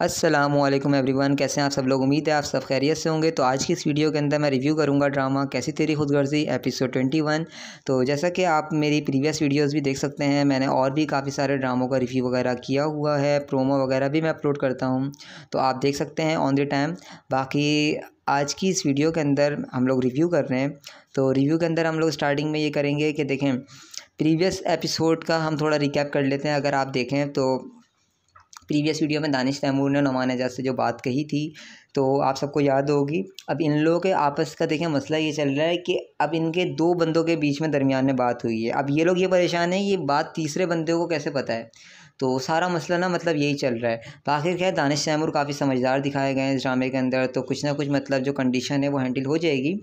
Aslam everyone कैसे हैं आप सब लोग उम्मीद है आप सब खैरियत से होंगे तो आज की इस वीडियो के अंदर मैं रिव्यू करूंगा ड्रामा कैसी तेरी खुदगर्जी एपिसोड 21 तो जैसा कि आप मेरी प्रीवियस वीडियोस भी देख सकते हैं मैंने और भी काफ़ी सारे ड्रामों का रिव्यू वगैरह किया हुआ है प्रोमो वगैरह भी मैं अपलोड करता हूँ तो आप देख सकते हैं ऑन द टाइम बाकी आज की इस वीडियो के अंदर हम लोग रिव्यू कर रहे हैं तो रिव्यू के अंदर हम लोग स्टार्टिंग में ये करेंगे कि देखें प्रीवियस एपिसोड का हम थोड़ा रिकैप कर लेते हैं अगर आप देखें तो प्रीवियस वीडियो में दानिश तैमूर ने नुमान एजाज से जो बात कही थी तो आप सबको याद होगी अब इन लोगों के आपस का देखिए मसला ये चल रहा है कि अब इनके दो बंदों के बीच में दरमियान में बात हुई है अब ये लोग ये परेशान हैं ये बात तीसरे बंदे को कैसे पता है तो सारा मसला ना मतलब यही चल रहा है तो आखिर क्या दानिश तैमूर काफ़ी समझदार दिखाए गए हैं इस ड्रामे के अंदर तो कुछ ना कुछ मतलब जो कंडीशन है वो हैंडल हो जाएगी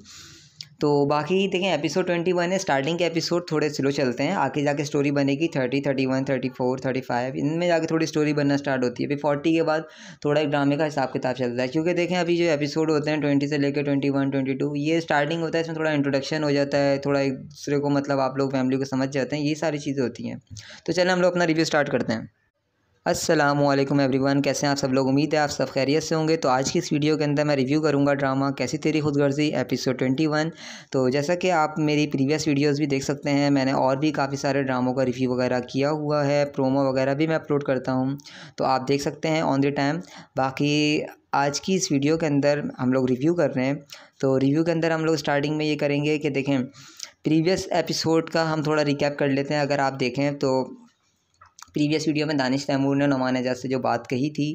तो बाकी देखें एपिसोड ट्वेंटी वन है स्टार्टिंग के एपिसोड थोड़े स्लो चलते हैं आगे जाके स्टोरी बनेगी thirty thirty one thirty four thirty five इनमें जाके थोड़ी स्टोरी बनना स्टार्ट होती है फिर फोर्टी के बाद थोड़ा एक ड्रामे का हिसाब किताब चलता है क्योंकि देखें अभी जो एपिसोड होते हैं ट्वेंटी से लेकर ट्वेंटी वन ट्वेंटी टू ये स्टार्टिंग होता है इसमें थोड़ा इंट्रोडक्शन हो जाता है थोड़ा एक दूसरे को मतलब आप लोग फैमिली को समझ जाते हैं ये सारी चीज़ें होती हैं तो चलें हम लोग अपना रिव्यू स्टार्ट करते हैं असलम एवरीवन कैसे हैं आप सब लोग उम्मीद है आप सब खैरियत से होंगे तो आज की इस वीडियो के अंदर मैं रिव्यू करूंगा ड्रामा कैसी तेरी खुदगर्जी एपिसोड 21 तो जैसा कि आप मेरी प्रीवियस वीडियोस भी देख सकते हैं मैंने और भी काफ़ी सारे ड्रामों का रिव्यू वगैरह किया हुआ है प्रोमो वगैरह भी मैं अपलोड करता हूँ तो आप देख सकते हैं ऑन द टाइम बाकी आज की इस वीडियो के अंदर हम लोग रिव्यू कर रहे हैं तो रिव्यू के अंदर हम लोग स्टार्टिंग में ये करेंगे कि देखें प्रीवियस एपिसोड का हम थोड़ा रिकैप कर लेते हैं अगर आप देखें तो प्रीवियस वीडियो में दानिश तैमूर ने नुमान एजाज से जो बात कही थी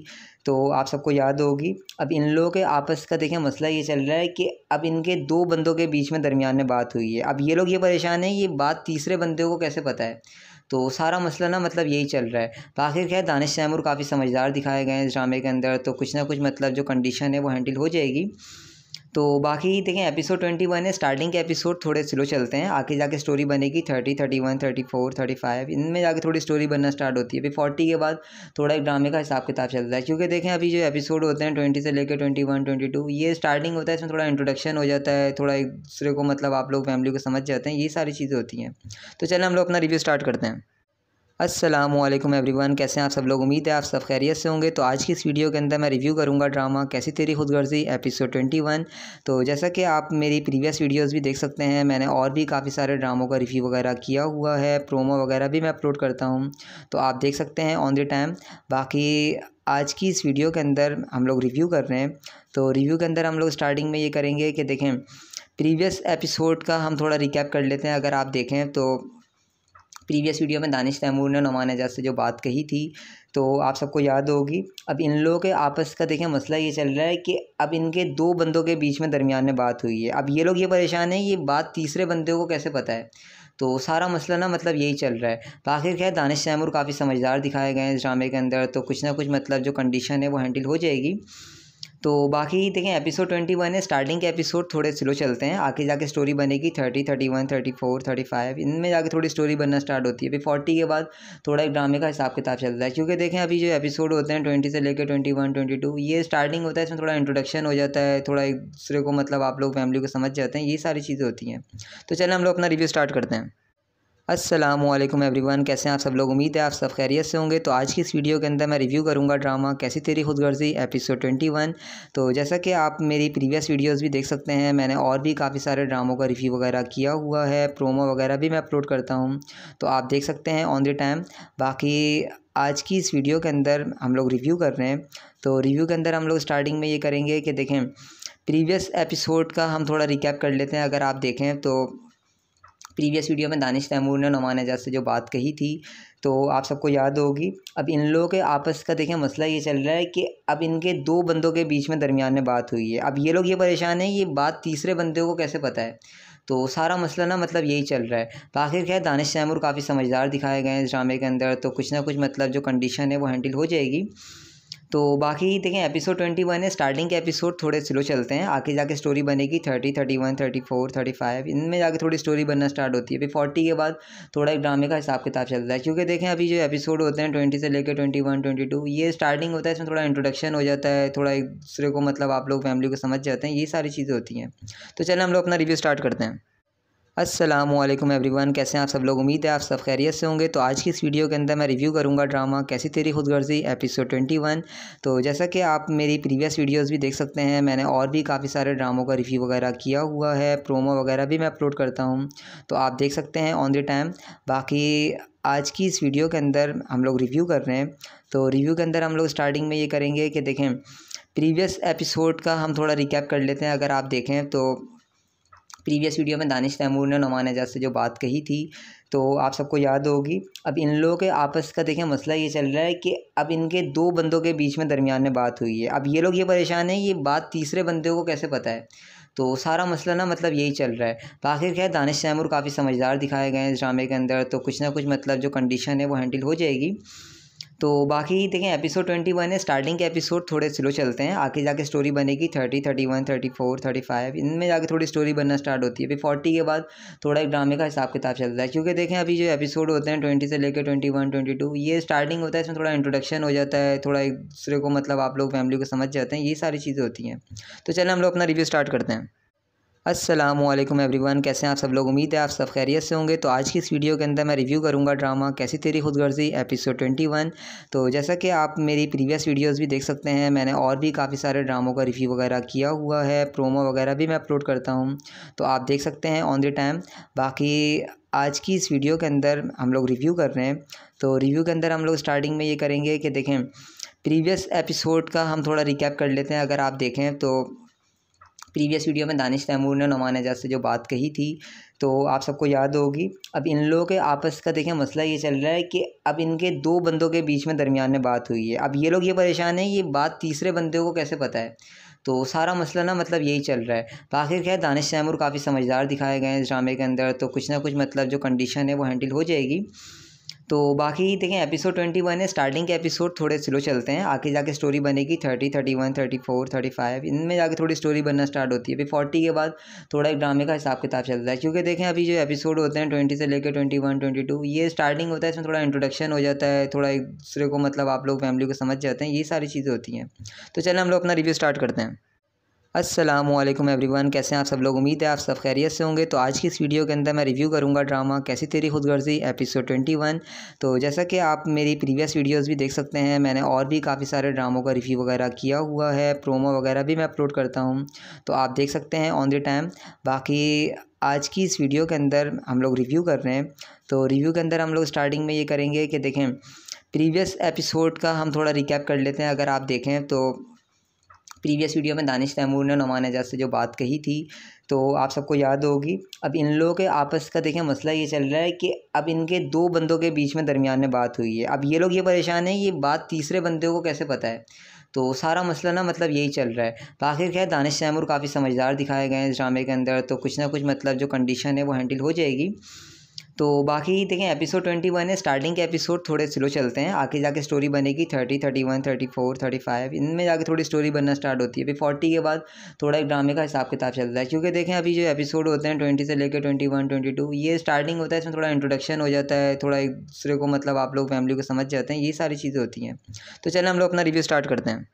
तो आप सबको याद होगी अब इन लोगों के आपस का देखिए मसला ये चल रहा है कि अब इनके दो बंदों के बीच में दरमियान में बात हुई है अब ये लोग ये परेशान हैं ये बात तीसरे बंदे को कैसे पता है तो सारा मसला ना मतलब यही चल रहा है तो आखिर क्या दानिश तैमूर काफ़ी समझदार दिखाए गए हैं इस ड्रामे के अंदर तो कुछ ना कुछ मतलब जो कंडीशन है वो हैंडल हो जाएगी तो बाकी देखें एपिसोड ट्वेंटी वन है स्टार्टिंग के एपिसोड थोड़े स्लो चलते हैं आगे जाके स्टोरी बनेगी thirty thirty one thirty four thirty five इनमें जाके थोड़ी स्टोरी बनना स्टार्ट होती है फिर फोर्टी के बाद थोड़ा एक ड्रामे का हिसाब किताब चलता है क्योंकि देखें अभी जो एपिसोड होते हैं ट्वेंटी से लेकर ट्वेंटी वन ट्वेंटी टू ये स्टार्टिंग होता है इसमें थोड़ा इंट्रोडक्शन हो जाता है थोड़ा एक दूसरे को मतलब आप लोग फैमिली को समझ जाते हैं ये सारी चीज़ें होती हैं तो चलें हम लोग अपना रिव्यू स्टार्ट करते हैं असलम एवरीवन कैसे हैं आप सब लोग उम्मीद है आप सब खैरियत से होंगे तो आज की इस वीडियो के अंदर मैं रिव्यू करूंगा ड्रामा कैसी तेरी खुदगर्जी एपिसोड 21 तो जैसा कि आप मेरी प्रीवियस वीडियोस भी देख सकते हैं मैंने और भी काफ़ी सारे ड्रामों का रिव्यू वगैरह किया हुआ है प्रोमो वगैरह भी मैं अपलोड करता हूँ तो आप देख सकते हैं ऑन द टाइम बाकी आज की इस वीडियो के अंदर हम लोग रिव्यू कर रहे हैं तो रिव्यू के अंदर हम लोग स्टार्टिंग में ये करेंगे कि देखें प्रीवियस एपिसोड का हम थोड़ा रिकैप कर लेते हैं अगर आप देखें तो प्रीवियस वीडियो में दानिश तैमूर ने नुमान एजाज से जो बात कही थी तो आप सबको याद होगी अब इन लोगों के आपस का देखें मसला ये चल रहा है कि अब इनके दो बंदों के बीच में दरमियान में बात हुई है अब ये लोग ये परेशान हैं ये बात तीसरे बंदे को कैसे पता है तो सारा मसला ना मतलब यही चल रहा है तो आखिर क्या है दानिश तैमूर काफ़ी समझदार दिखाए गए हैं इस ड्रामे के अंदर तो कुछ ना कुछ मतलब जो कंडीशन है वो हैंडल हो जाएगी तो बाकी देखें एपिसोड ट्वेंटी वन है स्टार्टिंग के एपिसोड थोड़े स्लो चलते हैं आगे जाके स्टोरी बनेगी thirty thirty one thirty four thirty five इनमें जाके थोड़ी स्टोरी बनना स्टार्ट होती है फिर फोर्टी के बाद थोड़ा एक ड्रामे का हिसाब किताब चलता है क्योंकि देखें अभी जो एपिसोड होते हैं ट्वेंटी से लेकर ट्वेंटी वन ट्वेंटी टू ये स्टार्टिंग होता है इसमें थोड़ा इंट्रोडक्शन हो जाता है थोड़ा एक दूसरे को मतलब आप लोग फैमिली को समझ जाते हैं ये सारी चीज़ें होती हैं तो चलें हम लोग अपना रिव्यू स्टार्ट करते हैं असलम एवरीवन कैसे हैं आप सब लोग उम्मीद है आप सब खैरियत से होंगे तो आज की इस वीडियो के अंदर मैं रिव्यू करूंगा ड्रामा कैसी तेरी खुदगर्जी एपिसोड 21 तो जैसा कि आप मेरी प्रीवियस वीडियोस भी देख सकते हैं मैंने और भी काफ़ी सारे ड्रामों का रिव्यू वगैरह किया हुआ है प्रोमो वगैरह भी मैं अपलोड करता हूँ तो आप देख सकते हैं ऑन द टाइम बाकी आज की इस वीडियो के अंदर हम लोग रिव्यू कर रहे हैं तो रिव्यू के अंदर हम लोग स्टार्टिंग में ये करेंगे कि देखें प्रीवियस एपिसोड का हम थोड़ा रिकैप कर लेते हैं अगर आप देखें तो प्रीवियस वीडियो में दानिश तैमूर ने नुमान एजाज से जो बात कही थी तो आप सबको याद होगी अब इन लोगों के आपस का देखें मसला ये चल रहा है कि अब इनके दो बंदों के बीच में दरमियान में बात हुई है अब ये लोग ये परेशान हैं ये बात तीसरे बंदे को कैसे पता है तो सारा मसला ना मतलब यही चल रहा है तो आखिर क्या है दानिश तैमूर काफ़ी समझदार दिखाए गए हैं इस ड्रामे के अंदर तो कुछ ना कुछ मतलब जो कंडीशन है वो हैंडल हो जाएगी तो बाकी देखें एपिसोड ट्वेंटी वन है स्टार्टिंग के एपिसोड थोड़े स्लो चलते हैं आगे जाके स्टोरी बनेगी thirty thirty one thirty four thirty five इनमें जाके थोड़ी स्टोरी बनना स्टार्ट होती है फिर फोर्टी के बाद थोड़ा एक ड्रामे का हिसाब किताब चलता है क्योंकि देखें अभी जो एपिसोड होते हैं ट्वेंटी से लेकर ट्वेंटी वन ट्वेंटी टू ये स्टार्टिंग होता है इसमें थोड़ा इंट्रोडक्शन हो जाता है थोड़ा एक दूसरे को मतलब आप लोग फैमिली को समझ जाते हैं ये सारी चीज़ें होती हैं तो चलें हम लोग अपना रिव्यू स्टार्ट करते हैं असलम एवरीवन कैसे हैं आप सब लोग उम्मीद है आप सब खैरियत से होंगे तो आज की इस वीडियो के अंदर मैं रिव्यू करूंगा ड्रामा कैसी तेरी खुदगर्जी एपिसोड ट्वेंटी वन तो जैसा कि आप मेरी प्रीवियस वीडियोस भी देख सकते हैं मैंने और भी काफ़ी सारे ड्रामों का रिव्यू वगैरह किया हुआ है प्रोमो वगैरह भी मैं अपलोड करता हूँ तो आप देख सकते हैं ऑन द टाइम बाकी आज की इस वीडियो के अंदर हम लोग रिव्यू कर रहे हैं तो रिव्यू के अंदर हम लोग स्टार्टिंग में ये करेंगे कि देखें प्रीवियस एपिसोड का हम थोड़ा रिकैप कर लेते हैं अगर आप देखें तो प्रीवियस वीडियो में दानिश तैमूर ने नुमान एजाज से जो बात कही थी तो आप सबको याद होगी अब इन लोगों के आपस का देखिए मसला ये चल रहा है कि अब इनके दो बंदों के बीच में दरमियान में बात हुई है अब ये लोग ये परेशान हैं ये बात तीसरे बंदे को कैसे पता है तो सारा मसला ना मतलब यही चल रहा है तो आखिर क्या दानिश तैमूर काफ़ी समझदार दिखाए गए हैं इस ड्रामे के अंदर तो कुछ ना कुछ मतलब जो कंडीशन है वो हैंडल हो जाएगी तो बाकी देखें एपिसोड ट्वेंटी वन है स्टार्टिंग के एपिसोड थोड़े स्लो चलते हैं आगे जाके स्टोरी बनेगी thirty thirty one thirty four thirty five इनमें जाके थोड़ी स्टोरी बनना स्टार्ट होती है फिर फोर्टी के बाद थोड़ा एक ड्रामे का हिसाब किताब चलता है क्योंकि देखें अभी जो एपिसोड होते हैं ट्वेंटी से लेकर ट्वेंटी वन ट्वेंटी टू ये स्टार्टिंग होता है इसमें थोड़ा इंट्रोडक्शन हो जाता है थोड़ा एक दूसरे को मतलब आप लोग फैमिली को समझ जाते हैं ये सारी चीज़ें होती हैं तो चलें हम लोग अपना रिव्यू स्टार्ट करते हैं असलम एवरीवन कैसे हैं आप सब लोग उम्मीद है आप सब खैरियत से होंगे तो आज की इस वीडियो के अंदर मैं रिव्यू करूंगा ड्रामा कैसी तेरी खुदगर्जी एपिसोड 21 तो जैसा कि आप मेरी प्रीवियस वीडियोस भी देख सकते हैं मैंने और भी काफ़ी सारे ड्रामों का रिव्यू वगैरह किया हुआ है प्रोमो वगैरह भी मैं अपलोड करता हूँ तो आप देख सकते हैं ऑन द टाइम बाकी आज की इस वीडियो के अंदर हम लोग रिव्यू कर रहे हैं तो रिव्यू के अंदर हम लोग स्टार्टिंग में ये करेंगे कि देखें प्रीवियस एपिसोड का हम थोड़ा रिकैप कर लेते हैं अगर आप देखें तो प्रीवियस वीडियो में दानिश तैमूर ने नुमान एजाज से जो बात कही थी तो आप सबको याद होगी अब इन लोगों के आपस का देखें मसला ये चल रहा है कि अब इनके दो बंदों के बीच में दरमियान में बात हुई है अब ये लोग ये परेशान हैं ये बात तीसरे बंदे को कैसे पता है तो सारा मसला ना मतलब यही चल रहा है तो आखिर क्या दानिश तैमूर काफ़ी समझदार दिखाए गए हैं इस ड्रामे के अंदर तो कुछ ना कुछ मतलब जो कंडीशन है वो हैंडल हो जाएगी तो बाकी देखें एपिसोड ट्वेंटी वन है स्टार्टिंग के एपिसोड थोड़े स्लो चलते हैं आगे जाके स्टोरी बनेगी thirty thirty one thirty four thirty five इनमें जाके थोड़ी स्टोरी बनना स्टार्ट होती है फिर फोर्टी के बाद थोड़ा एक ड्रामे का हिसाब किताब चलता है क्योंकि देखें अभी जो एपिसोड होते हैं ट्वेंटी से लेकर ट्वेंटी वन ट्वेंटी टू ये स्टार्टिंग होता है इसमें थोड़ा इंट्रोडक्शन हो जाता है थोड़ा एक दूसरे को मतलब आप लोग फैमिली को समझ जाते हैं ये सारी चीज़ें होती हैं तो चलें हम लोग अपना रिव्यू स्टार्ट करते हैं असलम एवरीवन कैसे हैं आप सब लोग उम्मीद है आप सब खैरियत से होंगे तो आज की इस वीडियो के अंदर मैं रिव्यू करूंगा ड्रामा कैसी तेरी खुदगर्जी एपिसोड ट्वेंटी वन तो जैसा कि आप मेरी प्रीवियस वीडियोस भी देख सकते हैं मैंने और भी काफ़ी सारे ड्रामों का रिव्यू वगैरह किया हुआ है प्रोमो वगैरह भी मैं अपलोड करता हूँ तो आप देख सकते हैं ऑन द टाइम बाकी आज की इस वीडियो के अंदर हम लोग रिव्यू कर रहे हैं तो रिव्यू के अंदर हम लोग स्टार्टिंग में ये करेंगे कि देखें प्रीवियस एपिसोड का हम थोड़ा रिकैप कर लेते हैं अगर आप देखें तो प्रीवियस वीडियो में दानिश तैमूर ने नुमान एजाज से जो बात कही थी तो आप सबको याद होगी अब इन लोगों के आपस का देखें मसला ये चल रहा है कि अब इनके दो बंदों के बीच में दरमियान में बात हुई है अब ये लोग ये परेशान हैं ये बात तीसरे बंदे को कैसे पता है तो सारा मसला ना मतलब यही चल रहा है तो आखिर क्या दानिश तैमूर काफ़ी समझदार दिखाए गए हैं इस ड्रामे के अंदर तो कुछ ना कुछ मतलब जो कंडीशन है वो हैंडल हो जाएगी तो बाकी देखें एपिसोड ट्वेंटी वन है स्टार्टिंग के एपिसोड थोड़े स्लो चलते हैं आगे जाके स्टोरी बनेगी thirty thirty one thirty four thirty five इनमें जाके थोड़ी स्टोरी बनना स्टार्ट होती है फिर फोर्टी के बाद थोड़ा एक ड्रामे का हिसाब किताब चलता है क्योंकि देखें अभी जो एपिसोड होते हैं ट्वेंटी से लेकर ट्वेंटी वन ट्वेंटी टू ये स्टार्टिंग होता है इसमें थोड़ा इंट्रोडक्शन हो जाता है थोड़ा एक दूसरे को मतलब आप लोग फैमिली को समझ जाते हैं ये सारी चीज़ें होती हैं तो चलें हम लोग अपना रिव्यू स्टार्ट करते हैं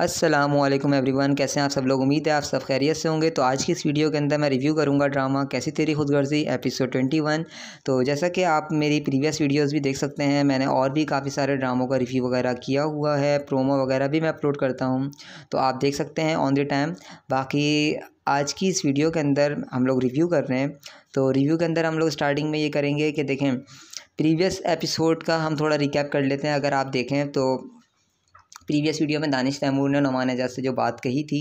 असलम एवरीवन कैसे हैं आप सब लोग उम्मीद है आप सब खैरियत से होंगे तो आज की इस वीडियो के अंदर मैं रिव्यू करूंगा ड्रामा कैसी तेरी खुदगर्जी एपिसोड 21 तो जैसा कि आप मेरी प्रीवियस वीडियोस भी देख सकते हैं मैंने और भी काफ़ी सारे ड्रामों का रिव्यू वगैरह किया हुआ है प्रोमो वगैरह भी मैं अपलोड करता हूँ तो आप देख सकते हैं ऑन द टाइम बाकी आज की इस वीडियो के अंदर हम लोग रिव्यू कर रहे हैं तो रिव्यू के अंदर हम लोग स्टार्टिंग में ये करेंगे कि देखें प्रीवियस एपिसोड का हम थोड़ा रिकैप कर लेते हैं अगर आप देखें तो प्रीवियस वीडियो में दानिश तैमूर ने नुमान एजाज से जो बात कही थी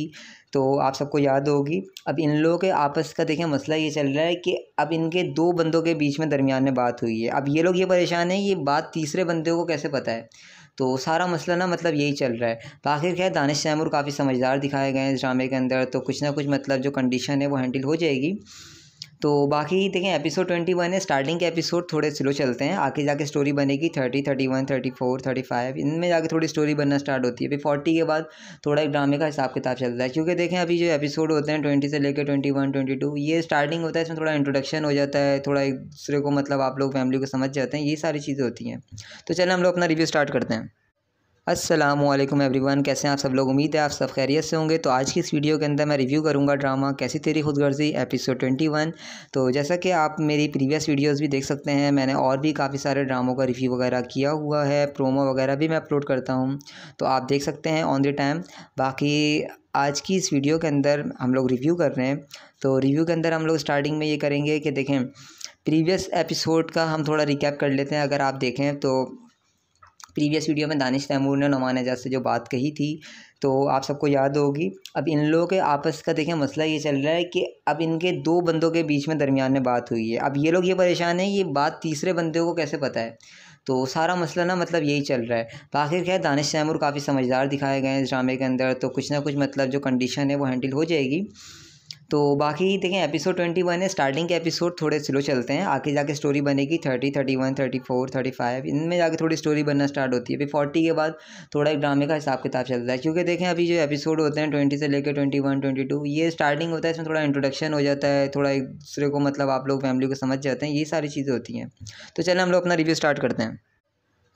तो आप सबको याद होगी अब इन लोगों के आपस का देखिए मसला ये चल रहा है कि अब इनके दो बंदों के बीच में दरमियान में बात हुई है अब ये लोग ये परेशान हैं ये बात तीसरे बंदे को कैसे पता है तो सारा मसला ना मतलब यही चल रहा है तो आखिर क्या दानिश तैमूर काफ़ी समझदार दिखाए गए हैं ड्रामे के अंदर तो कुछ ना कुछ मतलब जो कंडीशन है वो हैंडल हो जाएगी तो बाकी देखें एपिसोड ट्वेंटी वन है स्टार्टिंग के एपिसोड थोड़े स्लो चलते हैं आगे जाके स्टोरी बनेगी thirty thirty one thirty four thirty five इनमें जाके थोड़ी स्टोरी बनना स्टार्ट होती है फिर फोर्टी के बाद थोड़ा एक ड्रामे का हिसाब किताब चलता है क्योंकि देखें अभी जो एपिसोड होते हैं ट्वेंटी से लेकर ट्वेंटी वन ट्वेंटी टू ये स्टार्टिंग होता है इसमें थोड़ा इंट्रोडक्शन हो जाता है थोड़ा एक दूसरे को मतलब आप लोग फैमिली को समझ जाते हैं ये सारी चीज़ें होती हैं तो चलें हम लोग अपना रिव्यू स्टार्ट करते हैं असलम एवरीवन कैसे हैं आप सब लोग उम्मीद है आप सब खैरियत से होंगे तो आज की इस वीडियो के अंदर मैं रिव्यू करूंगा ड्रामा कैसी तेरी खुदगर्जी एपिसोड 21 तो जैसा कि आप मेरी प्रीवियस वीडियोस भी देख सकते हैं मैंने और भी काफ़ी सारे ड्रामों का रिव्यू वगैरह किया हुआ है प्रोमो वगैरह भी मैं अपलोड करता हूँ तो आप देख सकते हैं ऑन द टाइम बाकी आज की इस वीडियो के अंदर हम लोग रिव्यू कर रहे हैं तो रिव्यू के अंदर हम लोग स्टार्टिंग में ये करेंगे कि देखें प्रीवियस एपिसोड का हम थोड़ा रिकैप कर लेते हैं अगर आप देखें तो प्रीवियस वीडियो में दानिश तैमूर ने नुमान एजाज से जो बात कही थी तो आप सबको याद होगी अब इन लोगों के आपस का देखिए मसला ये चल रहा है कि अब इनके दो बंदों के बीच में दरमियान में बात हुई है अब ये लोग ये परेशान हैं ये बात तीसरे बंदे को कैसे पता है तो सारा मसला ना मतलब यही चल रहा है तो आखिर क्या दानिश तैमूर काफ़ी समझदार दिखाए गए हैं इस ड्रामे के अंदर तो कुछ ना कुछ मतलब जो कंडीशन है वो हैंडल हो जाएगी तो बाकी देखें एपिसोड ट्वेंटी वन है स्टार्टिंग के एपिसोड थोड़े स्लो चलते हैं आगे जाके स्टोरी बनेगी thirty thirty one thirty four thirty five इनमें जाके थोड़ी स्टोरी बनना स्टार्ट होती है फिर फोर्टी के बाद थोड़ा एक ड्रामे का हिसाब किताब चलता है क्योंकि देखें अभी जो एपिसोड होते हैं ट्वेंटी से लेकर ट्वेंटी वन ट्वेंटी टू ये स्टार्टिंग होता है इसमें थोड़ा इंट्रोडक्शन हो जाता है थोड़ा एक दूसरे को मतलब आप लोग फैमिली को समझ जाते हैं ये सारी चीज़ें होती हैं तो चलें हम लोग अपना रिव्यू स्टार्ट करते हैं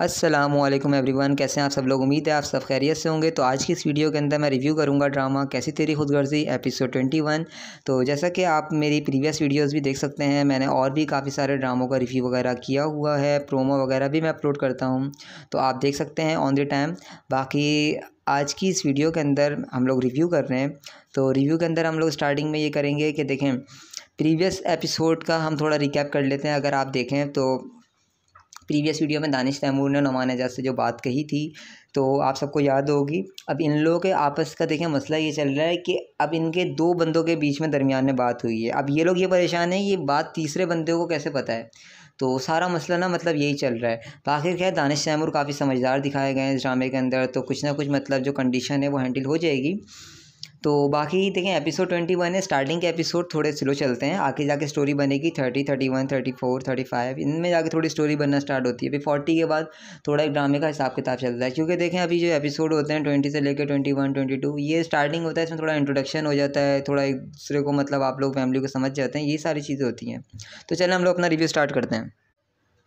असलम एवरीवन कैसे हैं आप सब लोग उम्मीद है आप सब खैरियत से होंगे तो आज की इस वीडियो के अंदर मैं रिव्यू करूंगा ड्रामा कैसी तेरी खुदगर्जी एपिसोड 21 तो जैसा कि आप मेरी प्रीवियस वीडियोस भी देख सकते हैं मैंने और भी काफ़ी सारे ड्रामों का रिव्यू वगैरह किया हुआ है प्रोमो वगैरह भी मैं अपलोड करता हूँ तो आप देख सकते हैं ऑन द टाइम बाकी आज की इस वीडियो के अंदर हम लोग रिव्यू कर रहे हैं तो रिव्यू के अंदर हम लोग स्टार्टिंग में ये करेंगे कि देखें प्रीवियस एपिसोड का हम थोड़ा रिकैप कर लेते हैं अगर आप देखें तो प्रीवियस वीडियो में दानिश तैमूर ने नुमान एजाज से जो बात कही थी तो आप सबको याद होगी अब इन लोगों के आपस का देखिए मसला ये चल रहा है कि अब इनके दो बंदों के बीच में दरमियान में बात हुई है अब ये लोग ये परेशान हैं ये बात तीसरे बंदे को कैसे पता है तो सारा मसला ना मतलब यही चल रहा है तो आखिर क्या है दानिश तैमूर काफ़ी समझदार दिखाए गए हैं इस ड्रामे के अंदर तो कुछ ना कुछ मतलब जो कंडीशन है वो हैंडल हो जाएगी तो बाकी देखें एपिसोड ट्वेंटी वन है स्टार्टिंग के एपिसोड थोड़े स्लो चलते हैं आगे जाके स्टोरी बनेगी thirty thirty one thirty four thirty five इनमें जाके थोड़ी स्टोरी बनना स्टार्ट होती है फिर फोर्टी के बाद थोड़ा एक ड्रामे का हिसाब किताब चलता है क्योंकि देखें अभी जो एपिसोड होते हैं ट्वेंटी से लेकर ट्वेंटी वन ट्वेंटी टू ये स्टार्टिंग होता है इसमें थोड़ा इंट्रोडक्शन हो जाता है थोड़ा एक दूसरे को मतलब आप लोग फैमिली को समझ जाते हैं ये सारी चीज़ें होती हैं तो चलें हम लोग अपना रिव्यू स्टार्ट करते हैं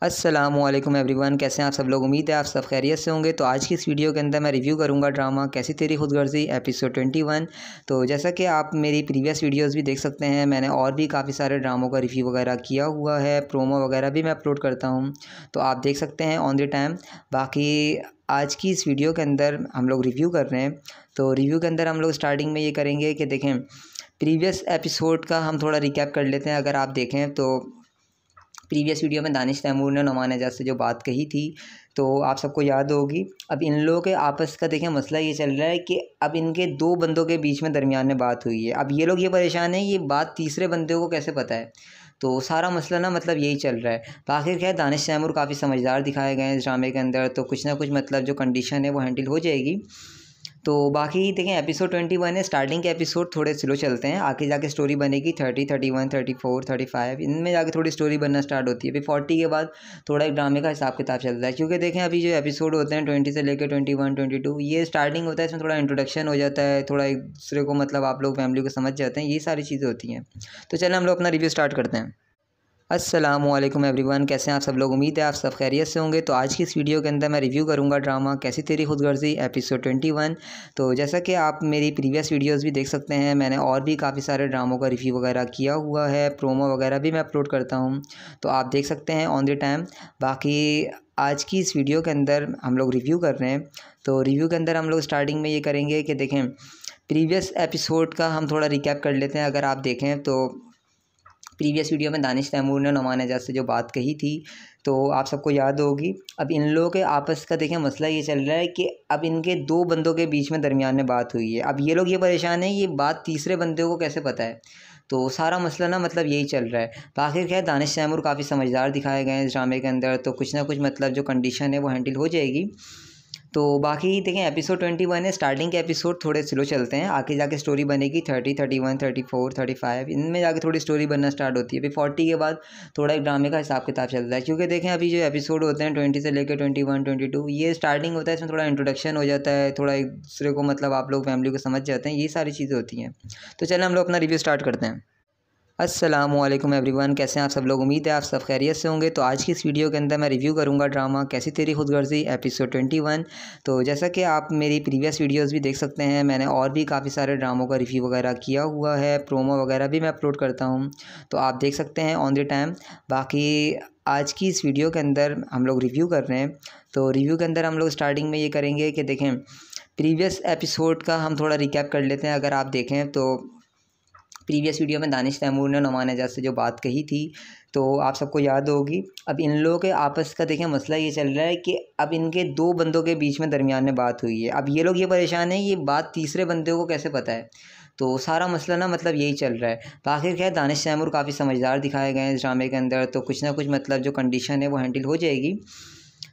असलम एवरीवन कैसे हैं आप सब लोग उम्मीद है आप सब खैरियत से होंगे तो आज की इस वीडियो के अंदर मैं रिव्यू करूंगा ड्रामा कैसी तेरी खुदगर्जी एपिसोड 21 तो जैसा कि आप मेरी प्रीवियस वीडियोस भी देख सकते हैं मैंने और भी काफ़ी सारे ड्रामों का रिव्यू वगैरह किया हुआ है प्रोमो वगैरह भी मैं अपलोड करता हूँ तो आप देख सकते हैं ऑन द टाइम बाकी आज की इस वीडियो के अंदर हम लोग रिव्यू कर रहे हैं तो रिव्यू के अंदर हम लोग स्टार्टिंग में ये करेंगे कि देखें प्रीवियस एपिसोड का हम थोड़ा रिकैप कर लेते हैं अगर आप देखें तो प्रीवियस वीडियो में दानिश तैमूर ने नुमान एजाज से जो बात कही थी तो आप सबको याद होगी अब इन लोगों के आपस का देखें मसला ये चल रहा है कि अब इनके दो बंदों के बीच में दरमियान में बात हुई है अब ये लोग ये परेशान हैं ये बात तीसरे बंदे को कैसे पता है तो सारा मसला ना मतलब यही चल रहा है तो आखिर क्या है दानिश तैमूर काफ़ी समझदार दिखाए गए हैं इस ड्रामे के अंदर तो कुछ ना कुछ मतलब जो कंडीशन है वो हैंडल हो जाएगी तो बाकी देखें एपिसोड ट्वेंटी वन है स्टार्टिंग के एपिसोड थोड़े स्लो चलते हैं आगे जाके स्टोरी बनेगी thirty thirty one thirty four thirty five इनमें जाके थोड़ी स्टोरी बनना स्टार्ट होती है फिर फोर्टी के बाद थोड़ा एक ड्रामे का हिसाब किताब चलता है क्योंकि देखें अभी जो एपिसोड होते हैं ट्वेंटी से लेकर ट्वेंटी वन ट्वेंटी टू ये स्टार्टिंग होता है इसमें थोड़ा इंट्रोडक्शन हो जाता है थोड़ा एक दूसरे को मतलब आप लोग फैमिली को समझ जाते हैं ये सारी चीज़ें होती हैं तो चलें हम लोग अपना रिव्यू स्टार्ट करते हैं असलम एवरीवन कैसे हैं आप सब लोग उम्मीद है आप सब खैरियत से होंगे तो आज की इस वीडियो के अंदर मैं रिव्यू करूंगा ड्रामा कैसी तेरी खुदगर्जी एपिसोड 21 तो जैसा कि आप मेरी प्रीवियस वीडियोस भी देख सकते हैं मैंने और भी काफ़ी सारे ड्रामों का रिव्यू वगैरह किया हुआ है प्रोमो वगैरह भी मैं अपलोड करता हूँ तो आप देख सकते हैं ऑन द टाइम बाकी आज की इस वीडियो के अंदर हम लोग रिव्यू कर रहे हैं तो रिव्यू के अंदर हम लोग स्टार्टिंग में ये करेंगे कि देखें प्रीवियस एपिसोड का हम थोड़ा रिकैप कर लेते हैं अगर आप देखें तो प्रीवियस वीडियो में दानिश तैमूर ने नुमान एजाज से जो बात कही थी तो आप सबको याद होगी अब इन लोगों के आपस का देखिए मसला ये चल रहा है कि अब इनके दो बंदों के बीच में दरमियान में बात हुई है अब ये लोग ये परेशान है ये बात तीसरे बंदे को कैसे पता है तो सारा मसला ना मतलब यही चल रहा है तो आखिर क्या है दानिश तैमूर काफ़ी समझदार दिखाए गए हैं इस ड्रामे के अंदर तो कुछ ना कुछ मतलब जो कंडीशन है वो हैंडल हो जाएगी तो बाकी देखें एपिसोड ट्वेंटी वन है स्टार्टिंग के एपिसोड थोड़े स्लो चलते हैं आगे जाके स्टोरी बनेगी thirty thirty one thirty four thirty five इनमें जाके थोड़ी स्टोरी बनना स्टार्ट होती है फिर फोर्टी के बाद थोड़ा एक ड्रामे का हिसाब किताब चलता है क्योंकि देखें अभी जो एपिसोड होते हैं ट्वेंटी से लेकर ट्वेंटी वन ट्वेंटी टू ये स्टार्टिंग होता है इसमें थोड़ा इंट्रोडक्शन हो जाता है थोड़ा एक दूसरे को मतलब आप लोग फैमिली को समझ जाते हैं ये सारी चीज़ें होती हैं तो चलें हम लोग अपना रिव्यू स्टार्ट करते हैं असलम एवरीवन कैसे हैं आप सब लोग उम्मीद है आप सब खैरियत से होंगे तो आज की इस वीडियो के अंदर मैं रिव्यू करूंगा ड्रामा कैसी तेरी खुदगर्जी एपिसोड ट्वेंटी वन तो जैसा कि आप मेरी प्रीवियस वीडियोस भी देख सकते हैं मैंने और भी काफ़ी सारे ड्रामों का रिव्यू वगैरह किया हुआ है प्रोमो वगैरह भी मैं अपलोड करता हूँ तो आप देख सकते हैं ऑन द टाइम बाकी आज की इस वीडियो के अंदर हम लोग रिव्यू कर रहे हैं तो रिव्यू के अंदर हम लोग स्टार्टिंग में ये करेंगे कि देखें प्रीवियस एपिसोड का हम थोड़ा रिकैप कर लेते हैं अगर आप देखें तो प्रीवियस वीडियो में दानिश तैमूर ने नुमान एजाज से जो बात कही थी तो आप सबको याद होगी अब इन लोगों के आपस का देखें मसला ये चल रहा है कि अब इनके दो बंदों के बीच में दरमियान में बात हुई है अब ये लोग ये परेशान हैं ये बात तीसरे बंदे को कैसे पता है तो सारा मसला ना मतलब यही चल रहा है तो आखिर क्या दानिश तैमूर काफ़ी समझदार दिखाए गए हैं इस ड्रामे के अंदर तो कुछ ना कुछ मतलब जो कंडीशन है वो हैंडल हो जाएगी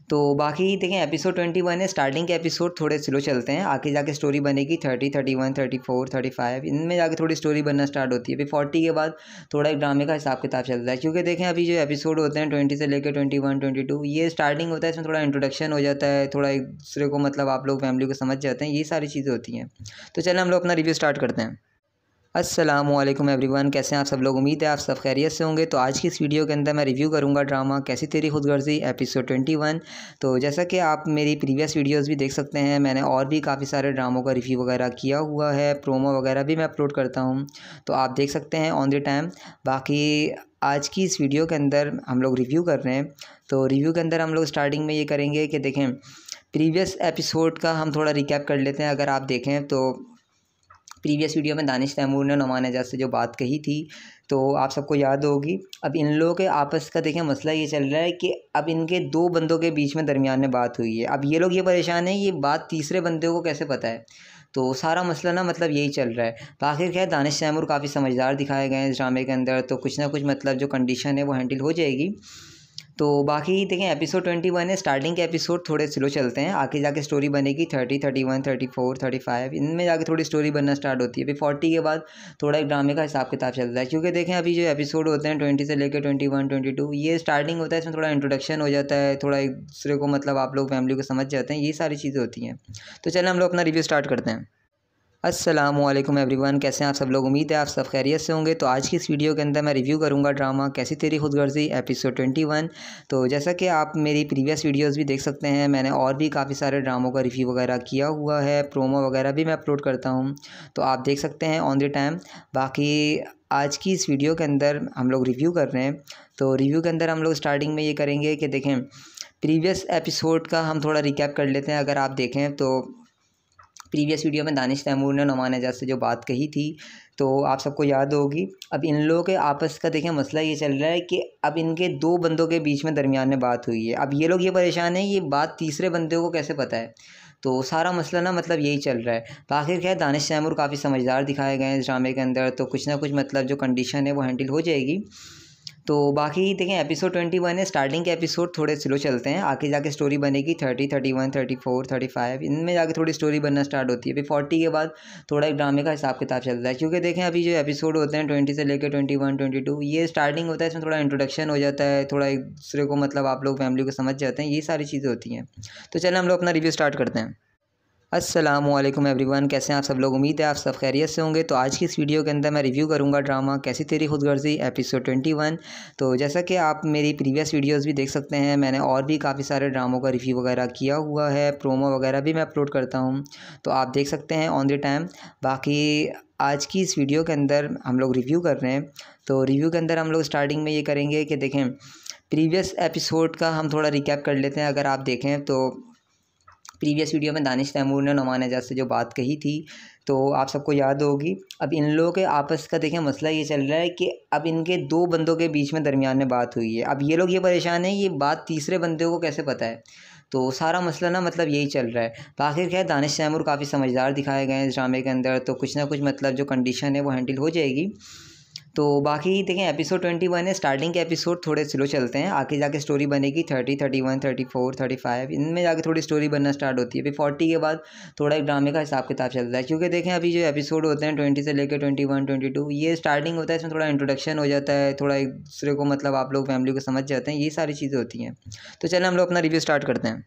तो बाकी देखें एपिसोड ट्वेंटी वन है स्टार्टिंग के एपिसोड थोड़े स्लो चलते हैं आगे जाके स्टोरी बनेगी thirty thirty one thirty four thirty five इनमें जाके थोड़ी स्टोरी बनना स्टार्ट होती है फिर फोर्टी के बाद थोड़ा एक ड्रामे का हिसाब किताब चलता है क्योंकि देखें अभी जो एपिसोड होते हैं ट्वेंटी से लेकर ट्वेंटी वन ट्वेंटी टू ये स्टार्टिंग होता है इसमें थोड़ा इंट्रोडक्शन हो जाता है थोड़ा एक दूसरे को मतलब आप लोग फैमिली को समझ जाते हैं ये सारी चीज़ें होती हैं तो चलें हम लोग अपना रिव्यू स्टार्ट करते हैं असलम एवरीवन कैसे हैं आप सब लोग उम्मीद है आप सब खैरियत से होंगे तो आज की इस वीडियो के अंदर मैं रिव्यू करूंगा ड्रामा कैसी तेरी खुदगर्जी एपिसोड 21 तो जैसा कि आप मेरी प्रीवियस वीडियोस भी देख सकते हैं मैंने और भी काफ़ी सारे ड्रामों का रिव्यू वगैरह किया हुआ है प्रोमो वगैरह भी मैं अपलोड करता हूँ तो आप देख सकते हैं ऑन द टाइम बाकी आज की इस वीडियो के अंदर हम लोग रिव्यू कर रहे हैं तो रिव्यू के अंदर हम लोग स्टार्टिंग में ये करेंगे कि देखें प्रीवियस एपिसोड का हम थोड़ा रिकैप कर लेते हैं अगर आप देखें तो प्रीवियस वीडियो में दानिश तैमूर ने नुमान एजाज से जो बात कही थी तो आप सबको याद होगी अब इन लोगों के आपस का देखें मसला ये चल रहा है कि अब इनके दो बंदों के बीच में दरमियान में बात हुई है अब ये लोग ये परेशान है ये बात तीसरे बंदे को कैसे पता है तो सारा मसला ना मतलब यही चल रहा है तो आखिर क्या दानिश तैमूर काफ़ी समझदार दिखाए गए हैं इस ड्रामे के अंदर तो कुछ ना कुछ मतलब जो कंडीशन है वो हैंडल हो जाएगी तो बाकी देखें एपिसोड ट्वेंटी वन है स्टार्टिंग के एपिसोड थोड़े स्लो चलते हैं आगे जाके स्टोरी बनेगी thirty thirty one thirty four thirty five इनमें जाके थोड़ी स्टोरी बनना स्टार्ट होती है फिर फोर्टी के बाद थोड़ा एक ड्रामे का हिसाब किताब चलता है क्योंकि देखें अभी जो एपिसोड होते हैं ट्वेंटी से लेकर ट्वेंटी वन ट्वेंटी टू ये स्टार्टिंग होता है इसमें थोड़ा इंट्रोडक्शन हो जाता है थोड़ा एक दूसरे को मतलब आप लोग फैमिली को समझ जाते हैं ये सारी चीज़ें होती हैं तो चलें हम लोग अपना रिव्यू स्टार्ट करते हैं असलम एवरीवन कैसे हैं आप सब लोग उम्मीद है आप सब खैरियत से होंगे तो आज की इस वीडियो के अंदर मैं रिव्यू करूंगा ड्रामा कैसी तेरी खुदगर्जी एपिसोड ट्वेंटी वन तो जैसा कि आप मेरी प्रीवियस वीडियोस भी देख सकते हैं मैंने और भी काफ़ी सारे ड्रामों का रिव्यू वगैरह किया हुआ है प्रोमो वगैरह भी मैं अपलोड करता हूँ तो आप देख सकते हैं ऑन द टाइम बाकी आज की इस वीडियो के अंदर हम लोग रिव्यू कर रहे हैं तो रिव्यू के अंदर हम लोग स्टार्टिंग में ये करेंगे कि देखें प्रीवियस एपिसोड का हम थोड़ा रिकैप कर लेते हैं अगर आप देखें तो प्रीवियस वीडियो में दानिश तैमूर ने नुमान एजाज से जो बात कही थी तो आप सबको याद होगी अब इन लोगों के आपस का देखें मसला ये चल रहा है कि अब इनके दो बंदों के बीच में दरमियान में बात हुई है अब ये लोग ये परेशान हैं ये बात तीसरे बंदे को कैसे पता है तो सारा मसला ना मतलब यही चल रहा है तो आखिर क्या दानिश तैमूर काफ़ी समझदार दिखाए गए हैं इस ड्रामे के अंदर तो कुछ ना कुछ मतलब जो कंडीशन है वो हैंडल हो जाएगी तो बाकी देखें एपिसोड ट्वेंटी वन है स्टार्टिंग के एपिसोड थोड़े स्लो चलते हैं आगे जाके स्टोरी बनेगी thirty thirty one thirty four thirty five इनमें जाके थोड़ी स्टोरी बनना स्टार्ट होती है फिर फोर्टी के बाद थोड़ा एक ड्रामे का हिसाब किताब चलता है क्योंकि देखें अभी जो एपिसोड होते हैं ट्वेंटी से लेकर ट्वेंटी वन ट्वेंटी टू ये स्टार्टिंग होता है इसमें थोड़ा इंट्रोडक्शन हो जाता है थोड़ा एक दूसरे को मतलब आप लोग फैमिली को समझ जाते हैं ये सारी चीज़ें होती हैं तो चलें हम लोग अपना रिव्यू स्टार्ट करते हैं असलम एवरीवन कैसे हैं आप सब लोग उम्मीद है आप सब खैरियत से होंगे तो आज की इस वीडियो के अंदर मैं रिव्यू करूंगा ड्रामा कैसी तेरी खुदगर्जी एपिसोड 21 तो जैसा कि आप मेरी प्रीवियस वीडियोस भी देख सकते हैं मैंने और भी काफ़ी सारे ड्रामों का रिव्यू वगैरह किया हुआ है प्रोमो वगैरह भी मैं अपलोड करता हूँ तो आप देख सकते हैं ऑन द टाइम बाकी आज की इस वीडियो के अंदर हम लोग रिव्यू कर रहे हैं तो रिव्यू के अंदर हम लोग स्टार्टिंग में ये करेंगे कि देखें प्रीवियस एपिसोड का हम थोड़ा रिकैप कर लेते हैं अगर आप देखें तो प्रीवियस वीडियो में दानिश तैमूर ने नुमान एजाज से जो बात कही थी तो आप सबको याद होगी अब इन लोगों के आपस का देखिए मसला ये चल रहा है कि अब इनके दो बंदों के बीच में दरमियान में बात हुई है अब ये लोग ये परेशान हैं ये बात तीसरे बंदे को कैसे पता है तो सारा मसला ना मतलब यही चल रहा है बाखिर तो आखिर क्या दानिश तैमूर काफ़ी समझदार दिखाए गए हैं ड्रामे के अंदर तो कुछ ना कुछ मतलब जो कंडीशन है वो हैंडल हो जाएगी तो बाकी देखें एपिसोड ट्वेंटी वन है स्टार्टिंग के एपिसोड थोड़े स्लो चलते हैं आगे जाके स्टोरी बनेगी thirty thirty one thirty four thirty five इनमें जाके थोड़ी स्टोरी बनना स्टार्ट होती है फिर फोर्टी के बाद थोड़ा एक ड्रामे का हिसाब किताब चलता है क्योंकि देखें अभी जो एपिसोड होते हैं ट्वेंटी से लेकर ट्वेंटी वन ट्वेंटी टू ये स्टार्टिंग होता है इसमें थोड़ा इंट्रोडक्शन हो जाता है थोड़ा एक दूसरे को मतलब आप लोग फैमिली को समझ जाते हैं ये सारी चीज़ें होती हैं तो चलें हम लोग अपना रिव्यू स्टार्ट करते हैं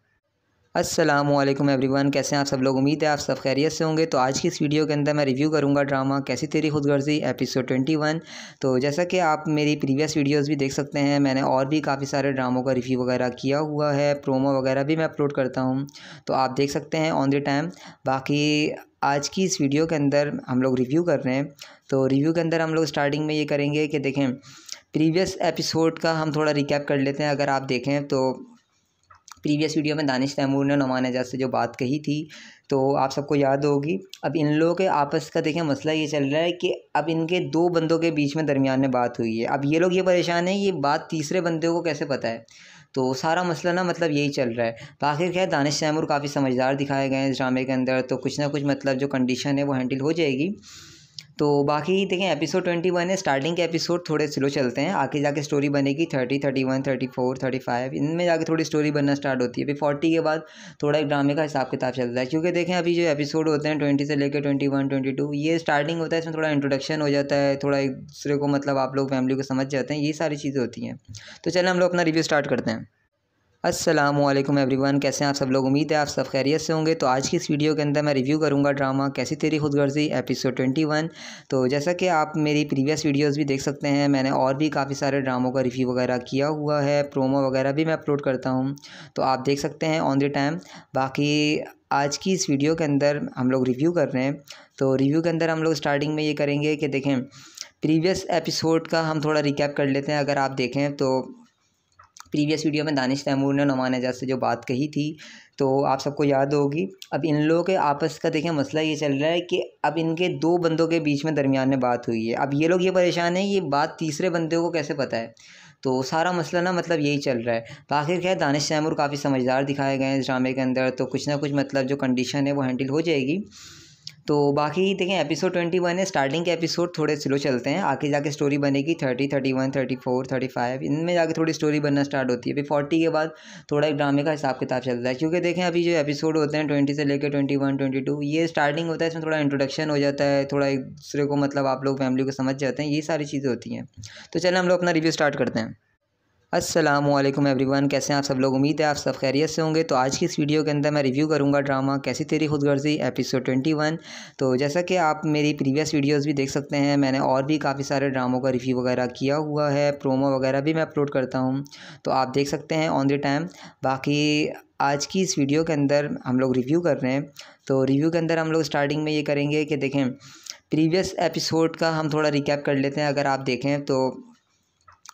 असलम एवरीवन कैसे हैं आप सब लोग उम्मीद है आप सब खैरियत से होंगे तो आज की इस वीडियो के अंदर मैं रिव्यू करूंगा ड्रामा कैसी तेरी खुदगर्जी एपिसोड 21 तो जैसा कि आप मेरी प्रीवियस वीडियोस भी देख सकते हैं मैंने और भी काफ़ी सारे ड्रामों का रिव्यू वगैरह किया हुआ है प्रोमो वगैरह भी मैं अपलोड करता हूँ तो आप देख सकते हैं ऑन द टाइम बाकी आज की इस वीडियो के अंदर हम लोग रिव्यू कर रहे हैं तो रिव्यू के अंदर हम लोग स्टार्टिंग में ये करेंगे कि देखें प्रीवियस एपिसोड का हम थोड़ा रिकैप कर लेते हैं अगर आप देखें तो प्रीवियस वीडियो में दानिश तैमूर ने नुमान एजाज से जो बात कही थी तो आप सबको याद होगी अब इन लोगों के आपस का देखिए मसला ये चल रहा है कि अब इनके दो बंदों के बीच में दरमियान में बात हुई है अब ये लोग ये परेशान हैं ये बात तीसरे बंदे को कैसे पता है तो सारा मसला ना मतलब यही चल रहा है तो आखिर क्या दानिश तैमूर काफ़ी समझदार दिखाए गए हैं इस ड्रामे के अंदर तो कुछ ना कुछ मतलब जो कंडीशन है वो हैंडल हो जाएगी तो बाकी देखें एपिसोड ट्वेंटी वन है स्टार्टिंग के एपिसोड थोड़े स्लो चलते हैं आगे जाके स्टोरी बनेगी thirty thirty one thirty four thirty five इनमें जाके थोड़ी स्टोरी बनना स्टार्ट होती है फिर फोर्टी के बाद थोड़ा एक ड्रामे का हिसाब किताब चलता है क्योंकि देखें अभी जो एपिसोड होते हैं ट्वेंटी से लेकर ट्वेंटी वन ट्वेंटी टू ये स्टार्टिंग होता है इसमें थोड़ा इंट्रोडक्शन हो जाता है थोड़ा एक दूसरे को मतलब आप लोग फैमिली को समझ जाते हैं ये सारी चीज़ें होती हैं तो चलें हम लोग अपना रिव्यू स्टार्ट करते हैं असलम एवरीवन कैसे हैं आप सब लोग उम्मीद है आप सब खैरियत से होंगे तो आज की इस वीडियो के अंदर मैं रिव्यू करूंगा ड्रामा कैसी तेरी खुदगर्जी एपिसोड 21 तो जैसा कि आप मेरी प्रीवियस वीडियोस भी देख सकते हैं मैंने और भी काफ़ी सारे ड्रामों का रिव्यू वगैरह किया हुआ है प्रोमो वगैरह भी मैं अपलोड करता हूँ तो आप देख सकते हैं ऑन द टाइम बाकी आज की इस वीडियो के अंदर हम लोग रिव्यू कर रहे हैं तो रिव्यू के अंदर हम लोग स्टार्टिंग में ये करेंगे कि देखें प्रीवियस एपिसोड का हम थोड़ा रिकैप कर लेते हैं अगर आप देखें तो प्रीवियस वीडियो में दानिश तैमूर ने नुमान एजाज से जो बात कही थी तो आप सबको याद होगी अब इन लोगों के आपस का देखिए मसला ये चल रहा है कि अब इनके दो बंदों के बीच में दरमियान में बात हुई है अब ये लोग ये परेशान हैं ये बात तीसरे बंदे को कैसे पता है तो सारा मसला ना मतलब यही चल रहा है तो आखिर क्या है दानिश तैमूर काफ़ी समझदार दिखाए गए हैं इस ड्रामे के अंदर तो कुछ ना कुछ मतलब जो कंडीशन है वो हैंडल हो जाएगी तो बाकी देखें एपिसोड ट्वेंटी वन है स्टार्टिंग के एपिसोड थोड़े स्लो चलते हैं आगे जाके स्टोरी बनेगी thirty thirty one thirty four thirty five इनमें जाके थोड़ी स्टोरी बनना स्टार्ट होती है फिर फोर्टी के बाद थोड़ा एक ड्रामे का हिसाब किताब चलता है क्योंकि देखें अभी जो एपिसोड होते हैं ट्वेंटी से लेकर ट्वेंटी वन ट्वेंटी टू ये स्टार्टिंग होता है इसमें थोड़ा इंट्रोडक्शन हो जाता है थोड़ा एक दूसरे को मतलब आप लोग फैमिली को समझ जाते हैं ये सारी चीज़ें होती हैं तो चलें हम लोग अपना रिव्यू स्टार्ट करते हैं असलम एवरीवन कैसे हैं आप सब लोग उम्मीद है आप सब खैरियत से होंगे तो आज की इस वीडियो के अंदर मैं रिव्यू करूंगा ड्रामा कैसी तेरी खुदगर्जी एपिसोड 21 तो जैसा कि आप मेरी प्रीवियस वीडियोस भी देख सकते हैं मैंने और भी काफ़ी सारे ड्रामों का रिव्यू वगैरह किया हुआ है प्रोमो वगैरह भी मैं अपलोड करता हूँ तो आप देख सकते हैं ऑन द टाइम बाकी आज की इस वीडियो के अंदर हम लोग रिव्यू कर रहे हैं तो रिव्यू के अंदर हम लोग स्टार्टिंग में ये करेंगे कि देखें प्रीवियस एपिसोड का हम थोड़ा रिकैप कर लेते हैं अगर आप देखें तो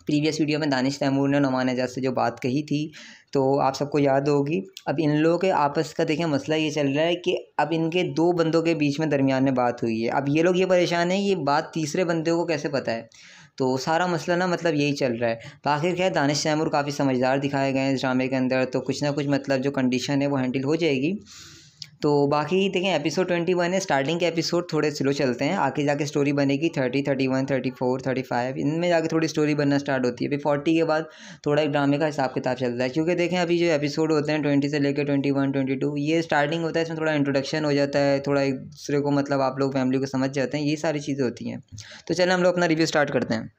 प्रीवियस वीडियो में दानिश तैमूर ने नुमान एजाज से जो बात कही थी तो आप सबको याद होगी अब इन लोगों के आपस का देखें मसला ये चल रहा है कि अब इनके दो बंदों के बीच में दरमियान में बात हुई है अब ये लोग ये परेशान हैं ये बात तीसरे बंदे को कैसे पता है तो सारा मसला ना मतलब यही चल रहा है तो आखिर क्या है दानिश तैमूर काफ़ी समझदार दिखाए गए हैं इस ड्रामे के अंदर तो कुछ ना कुछ मतलब जो कंडीशन है वो हैंडल हो जाएगी तो बाकी देखें एपिसोड ट्वेंटी वन है स्टार्टिंग के एपिसोड थोड़े स्लो चलते हैं आगे जाके स्टोरी बनेगी thirty thirty one thirty four thirty five इनमें जाके थोड़ी स्टोरी बनना स्टार्ट होती है फिर फोर्टी के बाद थोड़ा एक ड्रामे का हिसाब किताब चलता है क्योंकि देखें अभी जो एपिसोड होते हैं ट्वेंटी से लेकर ट्वेंटी वन ट्वेंटी टू ये स्टार्टिंग होता है इसमें थोड़ा इंट्रोडक्शन हो जाता है थोड़ा एक दूसरे को मतलब आप लोग फैमिली को समझ जाते हैं ये सारी चीज़ें होती हैं तो चलें हम लोग अपना रिव्यू स्टार्ट करते हैं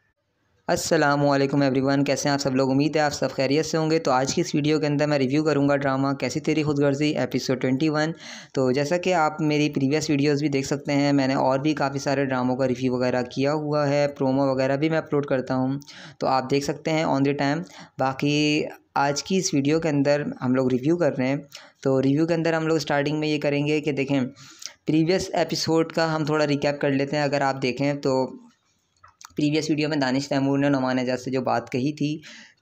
असलम एवरीवन कैसे हैं आप सब लोग उम्मीद है आप सब खैरियत से होंगे तो आज की इस वीडियो के अंदर मैं रिव्यू करूंगा ड्रामा कैसी तेरी खुदगर्जी एपिसोड 21 तो जैसा कि आप मेरी प्रीवियस वीडियोस भी देख सकते हैं मैंने और भी काफ़ी सारे ड्रामों का रिव्यू वगैरह किया हुआ है प्रोमो वगैरह भी मैं अपलोड करता हूँ तो आप देख सकते हैं ऑन द टाइम बाकी आज की इस वीडियो के अंदर हम लोग रिव्यू कर रहे हैं तो रिव्यू के अंदर हम लोग स्टार्टिंग में ये करेंगे कि देखें प्रीवियस एपिसोड का हम थोड़ा रिकैप कर लेते हैं अगर आप देखें तो प्रीवियस वीडियो में दानिश तैमूर ने नुमान एजाज से जो बात कही थी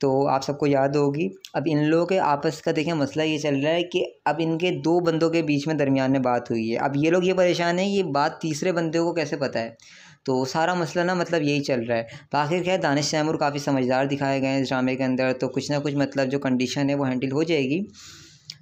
तो आप सबको याद होगी अब इन लोगों के आपस का देखें मसला ये चल रहा है कि अब इनके दो बंदों के बीच में दरमियान में बात हुई है अब ये लोग ये परेशान है ये बात तीसरे बंदे को कैसे पता है तो सारा मसला ना मतलब यही चल रहा है तो आखिर क्या है दानिश तैमूर काफ़ी समझदार दिखाए गए हैं इस ड्रामे के अंदर तो कुछ ना कुछ मतलब जो कंडीशन है वो हैंडल हो जाएगी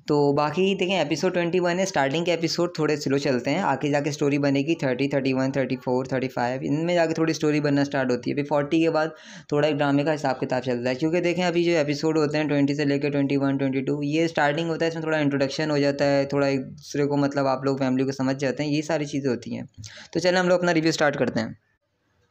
तो बाकी देखें एपिसोड ट्वेंटी वन है स्टार्टिंग के एपिसोड थोड़े स्लो चलते हैं आगे जाके स्टोरी बनेगी thirty thirty one thirty four thirty five इनमें जाके थोड़ी स्टोरी बनना स्टार्ट होती है फिर फोर्टी के बाद थोड़ा एक ड्रामे का हिसाब किताब चलता है क्योंकि देखें अभी जो एपिसोड होते हैं ट्वेंटी से लेकर ट्वेंटी वन ट्वेंटी टू ये स्टार्टिंग होता है इसमें थोड़ा इंट्रोडक्शन हो जाता है थोड़ा एक दूसरे को मतलब आप लोग फैमिली को समझ जाते हैं ये सारी चीज़ें होती हैं तो चलें हम लोग अपना रिव्यू स्टार्ट करते हैं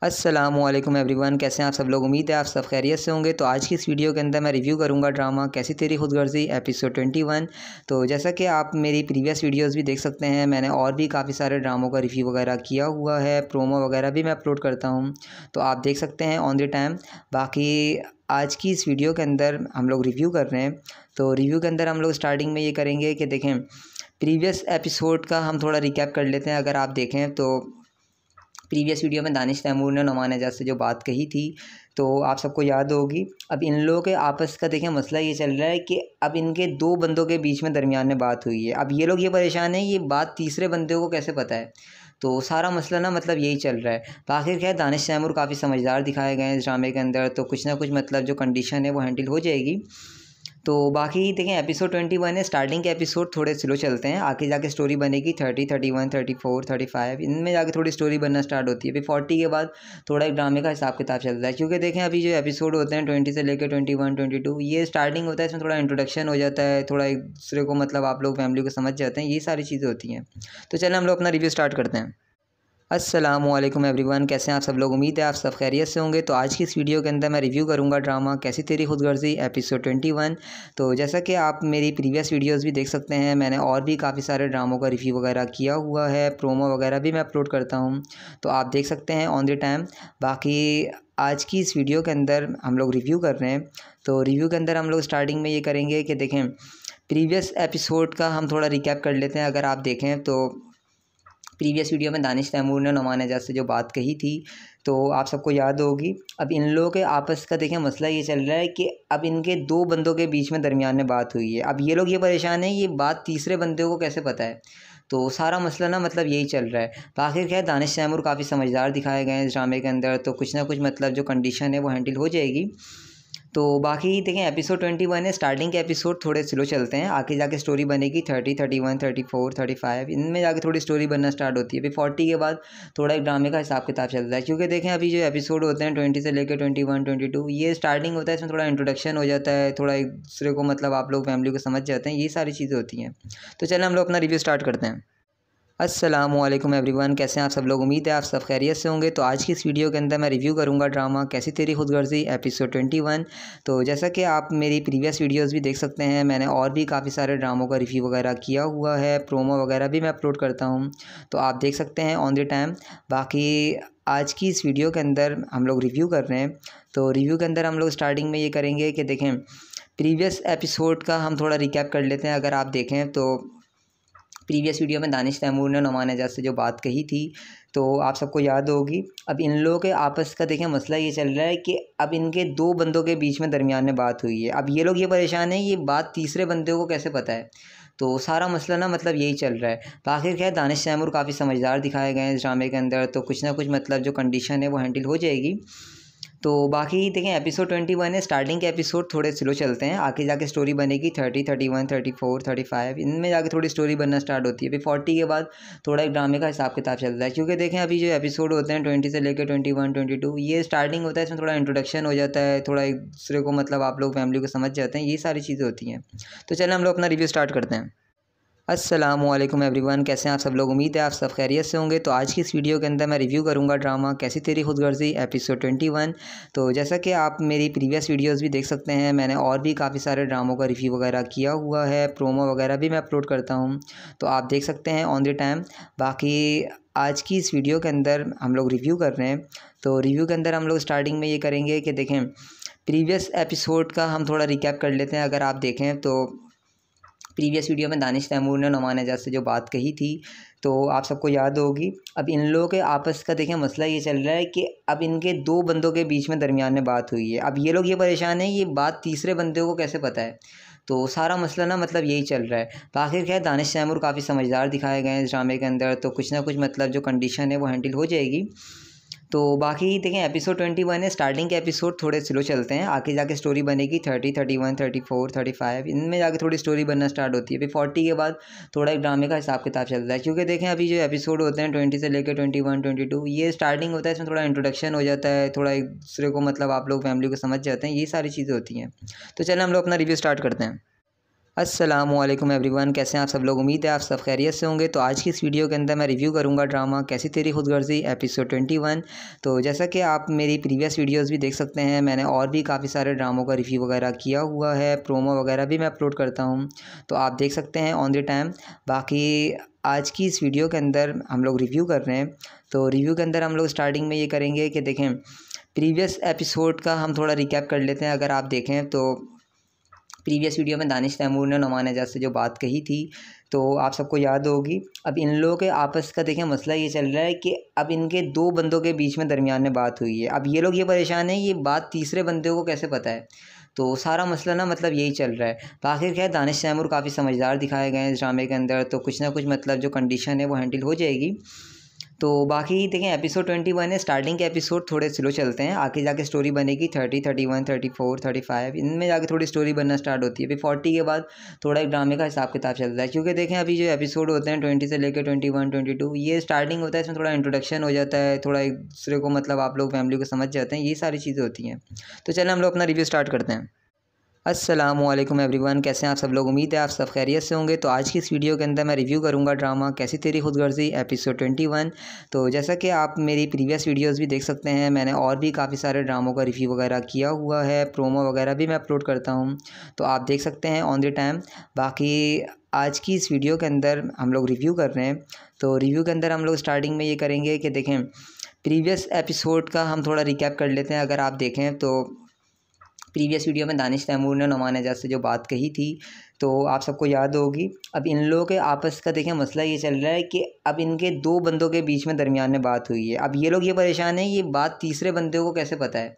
असलम एवरीवन कैसे हैं आप सब लोग उम्मीद है आप सब खैरियत से होंगे तो आज की इस वीडियो के अंदर मैं रिव्यू करूंगा ड्रामा कैसी तेरी खुदगर्जी एपिसोड ट्वेंटी वन तो जैसा कि आप मेरी प्रीवियस वीडियोस भी देख सकते हैं मैंने और भी काफ़ी सारे ड्रामों का रिव्यू वगैरह किया हुआ है प्रोमो वगैरह भी मैं अपलोड करता हूँ तो आप देख सकते हैं ऑन द टाइम बाकी आज की इस वीडियो के अंदर हम लोग रिव्यू कर रहे हैं तो रिव्यू के अंदर हम लोग स्टार्टिंग में ये करेंगे कि देखें प्रीवियस एपिसोड का हम थोड़ा रिकैप कर लेते हैं अगर आप देखें तो प्रीवियस वीडियो में दानिश तैमूर ने नुमान एजाज से जो बात कही थी तो आप सबको याद होगी अब इन लोगों के आपस का देखें मसला ये चल रहा है कि अब इनके दो बंदों के बीच में दरमियान में बात हुई है अब ये लोग ये परेशान हैं ये बात तीसरे बंदे को कैसे पता है तो सारा मसला ना मतलब यही चल रहा है तो आखिर क्या दानिश तैमूर काफ़ी समझदार दिखाए गए हैं इस ड्रामे के अंदर तो कुछ ना कुछ मतलब जो कंडीशन है वो हैंडल हो जाएगी तो बाकी देखें एपिसोड ट्वेंटी वन है स्टार्टिंग के एपिसोड थोड़े स्लो चलते हैं आगे जाके स्टोरी बनेगी thirty thirty one thirty four thirty five इनमें जाके थोड़ी स्टोरी बनना स्टार्ट होती है फिर फोर्टी के बाद थोड़ा एक ड्रामे का हिसाब किताब चलता है क्योंकि देखें अभी जो एपिसोड होते हैं ट्वेंटी से लेकर ट्वेंटी वन ट्वेंटी टू ये स्टार्टिंग होता है इसमें थोड़ा इंट्रोडक्शन हो जाता है थोड़ा एक दूसरे को मतलब आप लोग फैमिली को समझ जाते हैं ये सारी चीज़ें होती हैं तो चलें हम लोग अपना रिव्यू स्टार्ट करते हैं असलम एवरीवन कैसे हैं आप सब लोग उम्मीद है आप सब खैरियत से होंगे तो आज की इस वीडियो के अंदर मैं रिव्यू करूंगा ड्रामा कैसी तेरी खुदगर्जी एपिसोड 21 तो जैसा कि आप मेरी प्रीवियस वीडियोस भी देख सकते हैं मैंने और भी काफ़ी सारे ड्रामों का रिव्यू वगैरह किया हुआ है प्रोमो वगैरह भी मैं अपलोड करता हूँ तो आप देख सकते हैं ऑन द टाइम बाकी आज की इस वीडियो के अंदर हम लोग रिव्यू कर रहे हैं तो रिव्यू के अंदर हम लोग स्टार्टिंग में ये करेंगे कि देखें प्रीवियस एपिसोड का हम थोड़ा रिकैप कर लेते हैं अगर आप देखें तो प्रीवियस वीडियो में दानिश तैमूर ने नुमान एजाज से जो बात कही थी तो आप सबको याद होगी अब इन लोगों के आपस का देखें मसला ये चल रहा है कि अब इनके दो बंदों के बीच में दरमियान में बात हुई है अब ये लोग ये परेशान है ये बात तीसरे बंदे को कैसे पता है तो सारा मसला ना मतलब यही चल रहा है तो आखिर क्या दानिश तैमूर काफ़ी समझदार दिखाए गए हैं इस ड्रामे के अंदर तो कुछ ना कुछ मतलब जो कंडीशन है वो हैंडल हो जाएगी तो बाकी देखें एपिसोड ट्वेंटी वन है स्टार्टिंग के एपिसोड थोड़े स्लो चलते हैं आगे जाके स्टोरी बनेगी thirty thirty one thirty four thirty five इनमें जाके थोड़ी स्टोरी बनना स्टार्ट होती है फिर फोर्टी के बाद थोड़ा एक ड्रामे का हिसाब किताब चलता है क्योंकि देखें अभी जो एपिसोड होते हैं ट्वेंटी से लेकर ट्वेंटी वन ट्वेंटी टू ये स्टार्टिंग होता है इसमें थोड़ा इंट्रोडक्शन हो जाता है थोड़ा एक दूसरे को मतलब आप लोग फैमिली को समझ जाते हैं ये सारी चीज़ें होती हैं तो चलें हम लोग अपना रिव्यू स्टार्ट करते हैं असलम एवरीवन कैसे हैं आप सब लोग उम्मीद है आप सब खैरियत से होंगे तो आज की इस वीडियो के अंदर मैं रिव्यू करूंगा ड्रामा कैसी तेरी खुदगर्जी एपिसोड ट्वेंटी वन तो जैसा कि आप मेरी प्रीवियस वीडियोस भी देख सकते हैं मैंने और भी काफ़ी सारे ड्रामों का रिव्यू वगैरह किया हुआ है प्रोमो वगैरह भी मैं अपलोड करता हूँ तो आप देख सकते हैं ऑन द टाइम बाकी आज की इस वीडियो के अंदर हम लोग रिव्यू कर रहे हैं तो रिव्यू के अंदर हम लोग स्टार्टिंग में ये करेंगे कि देखें प्रीवियस एपिसोड का हम थोड़ा रिकैप कर लेते हैं अगर आप देखें तो प्रीवियस वीडियो में दानिश तैमूर ने नुमान एजाज से जो बात कही थी तो आप सबको याद होगी अब इन लोगों के आपस का देखें मसला ये चल रहा है कि अब इनके दो बंदों के बीच में दरमियान में बात हुई है अब ये लोग ये परेशान हैं ये बात तीसरे बंदे को कैसे पता है तो सारा मसला ना मतलब यही चल रहा है तो आखिर क्या दानिश तैमूर काफ़ी समझदार दिखाए गए हैं इस ड्रामे के अंदर तो कुछ ना कुछ मतलब जो कंडीशन है वो हैंडल हो जाएगी तो बाकी देखें एपिसोड ट्वेंटी वन है स्टार्टिंग के एपिसोड थोड़े स्लो चलते हैं आगे जाके स्टोरी बनेगी thirty thirty one thirty four thirty five इनमें जाके थोड़ी स्टोरी बनना स्टार्ट होती है फिर फोर्टी के बाद थोड़ा एक ड्रामे का हिसाब किताब चलता है क्योंकि देखें अभी जो एपिसोड होते हैं ट्वेंटी से लेकर ट्वेंटी वन ट्वेंटी टू ये स्टार्टिंग होता है इसमें थोड़ा इंट्रोडक्शन हो जाता है थोड़ा एक दूसरे को मतलब आप लोग फैमिली को समझ जाते हैं ये सारी चीज़ें होती हैं तो चलें हम लोग अपना रिव्यू स्टार्ट करते हैं असलम एवरीवन कैसे हैं आप सब लोग उम्मीद है आप सब खैरियत से होंगे तो आज की इस वीडियो के अंदर मैं रिव्यू करूंगा ड्रामा कैसी तेरी खुदगर्जी एपिसोड 21 तो जैसा कि आप मेरी प्रीवियस वीडियोस भी देख सकते हैं मैंने और भी काफ़ी सारे ड्रामों का रिव्यू वगैरह किया हुआ है प्रोमो वगैरह भी मैं अपलोड करता हूँ तो आप देख सकते हैं ऑन द टाइम बाकी आज की इस वीडियो के अंदर हम लोग रिव्यू कर रहे हैं तो रिव्यू के अंदर हम लोग स्टार्टिंग में ये करेंगे कि देखें प्रीवियस एपिसोड का हम थोड़ा रिकैप कर लेते हैं अगर आप देखें तो प्रीवियस वीडियो में दानिश तैमूर ने नुमान एजाज से जो बात कही थी तो आप सबको याद होगी अब इन लोगों के आपस का देखिए मसला ये चल रहा है कि अब इनके दो बंदों के बीच में दरमियान में बात हुई है अब ये लोग ये परेशान हैं ये बात तीसरे बंदे को कैसे पता है तो सारा मसला ना मतलब यही चल रहा है बाखिर आखिर क्या दानिश तैमूर काफ़ी समझदार दिखाए गए हैं ड्रामे के अंदर तो कुछ ना कुछ मतलब जो कंडीशन है वो हैंडल हो जाएगी तो बाकी देखें एपिसोड ट्वेंटी वन है स्टार्टिंग के एपिसोड थोड़े स्लो चलते हैं आगे जाके स्टोरी बनेगी thirty thirty one thirty four thirty five इनमें जाके थोड़ी स्टोरी बनना स्टार्ट होती है फिर फोर्टी के बाद थोड़ा एक ड्रामे का हिसाब किताब चलता है क्योंकि देखें अभी जो एपिसोड होते हैं ट्वेंटी से लेकर ट्वेंटी वन ट्वेंटी टू ये स्टार्टिंग होता है इसमें थोड़ा इंट्रोडक्शन हो जाता है थोड़ा एक दूसरे को मतलब आप लोग फैमिली को समझ जाते हैं ये सारी चीज़ें होती हैं तो चलें हम लोग अपना रिव्यू स्टार्ट करते हैं असलम एवरीवन कैसे हैं आप सब लोग उम्मीद है आप सब खैरियत से होंगे तो आज की इस वीडियो के अंदर मैं रिव्यू करूंगा ड्रामा कैसी तेरी खुदगर्जी एपिसोड 21 तो जैसा कि आप मेरी प्रीवियस वीडियोस भी देख सकते हैं मैंने और भी काफ़ी सारे ड्रामों का रिव्यू वगैरह किया हुआ है प्रोमो वगैरह भी मैं अपलोड करता हूँ तो आप देख सकते हैं ऑन द टाइम बाकी आज की इस वीडियो के अंदर हम लोग रिव्यू कर रहे हैं तो रिव्यू के अंदर हम लोग स्टार्टिंग में ये करेंगे कि देखें प्रीवियस एपिसोड का हम थोड़ा रिकैप कर लेते हैं अगर आप देखें तो प्रीवियस वीडियो में दानिश तैमूर ने नुमान एजाज से जो बात कही थी तो आप सबको याद होगी अब इन लोगों के आपस का देखिए मसला ये चल रहा है कि अब इनके दो बंदों के बीच में दरमियान में बात हुई है अब ये लोग ये परेशान हैं ये बात तीसरे बंदे को कैसे पता है तो सारा मसला ना मतलब यही चल रहा है तो आखिर क्या दानिश तैमूर काफ़ी समझदार दिखाए गए हैं इस ड्रामे के अंदर तो कुछ ना कुछ मतलब जो कंडीशन है वो हैंडल हो जाएगी तो बाकी देखें एपिसोड ट्वेंटी वन है स्टार्टिंग के एपिसोड थोड़े स्लो चलते हैं आगे जाके स्टोरी बनेगी thirty thirty one thirty four thirty five इनमें जाके थोड़ी स्टोरी बनना स्टार्ट होती है फिर फोर्टी के बाद थोड़ा एक ड्रामे का हिसाब किताब चलता है क्योंकि देखें अभी जो एपिसोड होते हैं ट्वेंटी से लेकर ट्वेंटी वन ट्वेंटी टू ये स्टार्टिंग होता है इसमें थोड़ा इंट्रोडक्शन हो जाता है थोड़ा एक दूसरे को मतलब आप लोग फैमिली को समझ जाते हैं ये सारी चीज़ें होती हैं तो चलें हम लोग अपना रिव्यू स्टार्ट करते हैं असलम एवरीवन कैसे हैं आप सब लोग उम्मीद है आप सब खैरियत से होंगे तो आज की इस वीडियो के अंदर मैं रिव्यू करूंगा ड्रामा कैसी तेरी खुदगर्जी एपिसोड 21 तो जैसा कि आप मेरी प्रीवियस वीडियोस भी देख सकते हैं मैंने और भी काफ़ी सारे ड्रामों का रिव्यू वगैरह किया हुआ है प्रोमो वगैरह भी मैं अपलोड करता हूँ तो आप देख सकते हैं ऑन द टाइम बाकी आज की इस वीडियो के अंदर हम लोग रिव्यू कर रहे हैं तो रिव्यू के अंदर हम लोग स्टार्टिंग में ये करेंगे कि देखें प्रीवियस एपिसोड का हम थोड़ा रिकैप कर लेते हैं अगर आप देखें तो प्रीवियस वीडियो में दानिश तैमूर ने नुमान एजाज से जो बात कही थी तो आप सबको याद होगी अब इन लोगों के आपस का देखें मसला ये चल रहा है कि अब इनके दो बंदों के बीच में दरमियान में बात हुई है अब ये लोग ये परेशान हैं ये बात तीसरे बंदे को कैसे पता है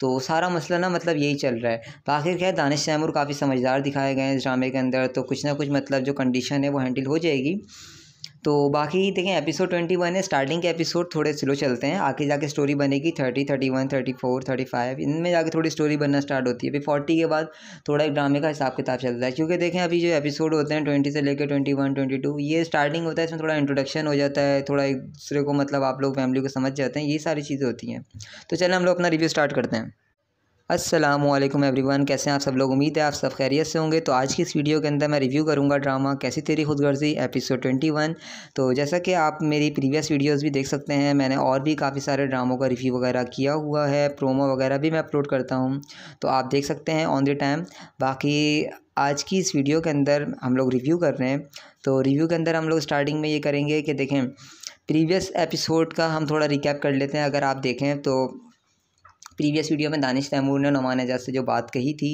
तो सारा मसला ना मतलब यही चल रहा है तो आखिर क्या है दानिश तैमूर काफ़ी समझदार दिखाए गए हैं इस ड्रामे के अंदर तो कुछ ना कुछ मतलब जो कंडीशन है वो हैंडल हो जाएगी तो बाकी देखें एपिसोड ट्वेंटी वन है स्टार्टिंग के एपिसोड थोड़े स्लो चलते हैं आगे जाके स्टोरी बनेगी thirty thirty one thirty four thirty five इनमें जाके थोड़ी स्टोरी बनना स्टार्ट होती है फिर फोर्टी के बाद थोड़ा एक ड्रामे का हिसाब किताब चलता है क्योंकि देखें अभी जो एपिसोड होते हैं ट्वेंटी से लेकर ट्वेंटी वन ट्वेंटी टू ये स्टार्टिंग होता है इसमें थोड़ा इंट्रोडक्शन हो जाता है थोड़ा एक दूसरे को मतलब आप लोग फैमिली को समझ जाते हैं ये सारी चीज़ें होती हैं तो चलें हम लोग अपना रिव्यू स्टार्ट करते हैं असलम एवरीवन कैसे हैं आप सब लोग उम्मीद है आप सब खैरियत से होंगे तो आज की इस वीडियो के अंदर मैं रिव्यू करूंगा ड्रामा कैसी तेरी खुदगर्जी एपिसोड 21 तो जैसा कि आप मेरी प्रीवियस वीडियोस भी देख सकते हैं मैंने और भी काफ़ी सारे ड्रामों का रिव्यू वगैरह किया हुआ है प्रोमो वगैरह भी मैं अपलोड करता हूँ तो आप देख सकते हैं ऑन द टाइम बाकी आज की इस वीडियो के अंदर हम लोग रिव्यू कर रहे हैं तो रिव्यू के अंदर हम लोग स्टार्टिंग में ये करेंगे कि देखें प्रीवियस एपिसोड का हम थोड़ा रिकैप कर लेते हैं अगर आप देखें तो प्रीवियस वीडियो में दानिश तैमूर ने नुमान एजाज से जो बात कही थी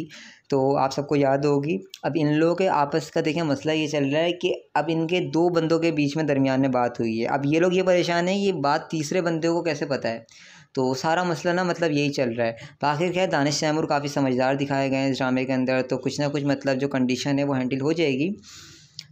तो आप सबको याद होगी अब इन लोगों के आपस का देखें मसला ये चल रहा है कि अब इनके दो बंदों के बीच में दरमियान में बात हुई है अब ये लोग ये परेशान हैं ये बात तीसरे बंदे को कैसे पता है तो सारा मसला ना मतलब यही चल रहा है तो आखिर क्या है दानिश तैमूर काफ़ी समझदार दिखाए गए हैं इस ड्रामे के अंदर तो कुछ ना कुछ मतलब जो कंडीशन है वो हैंडल हो जाएगी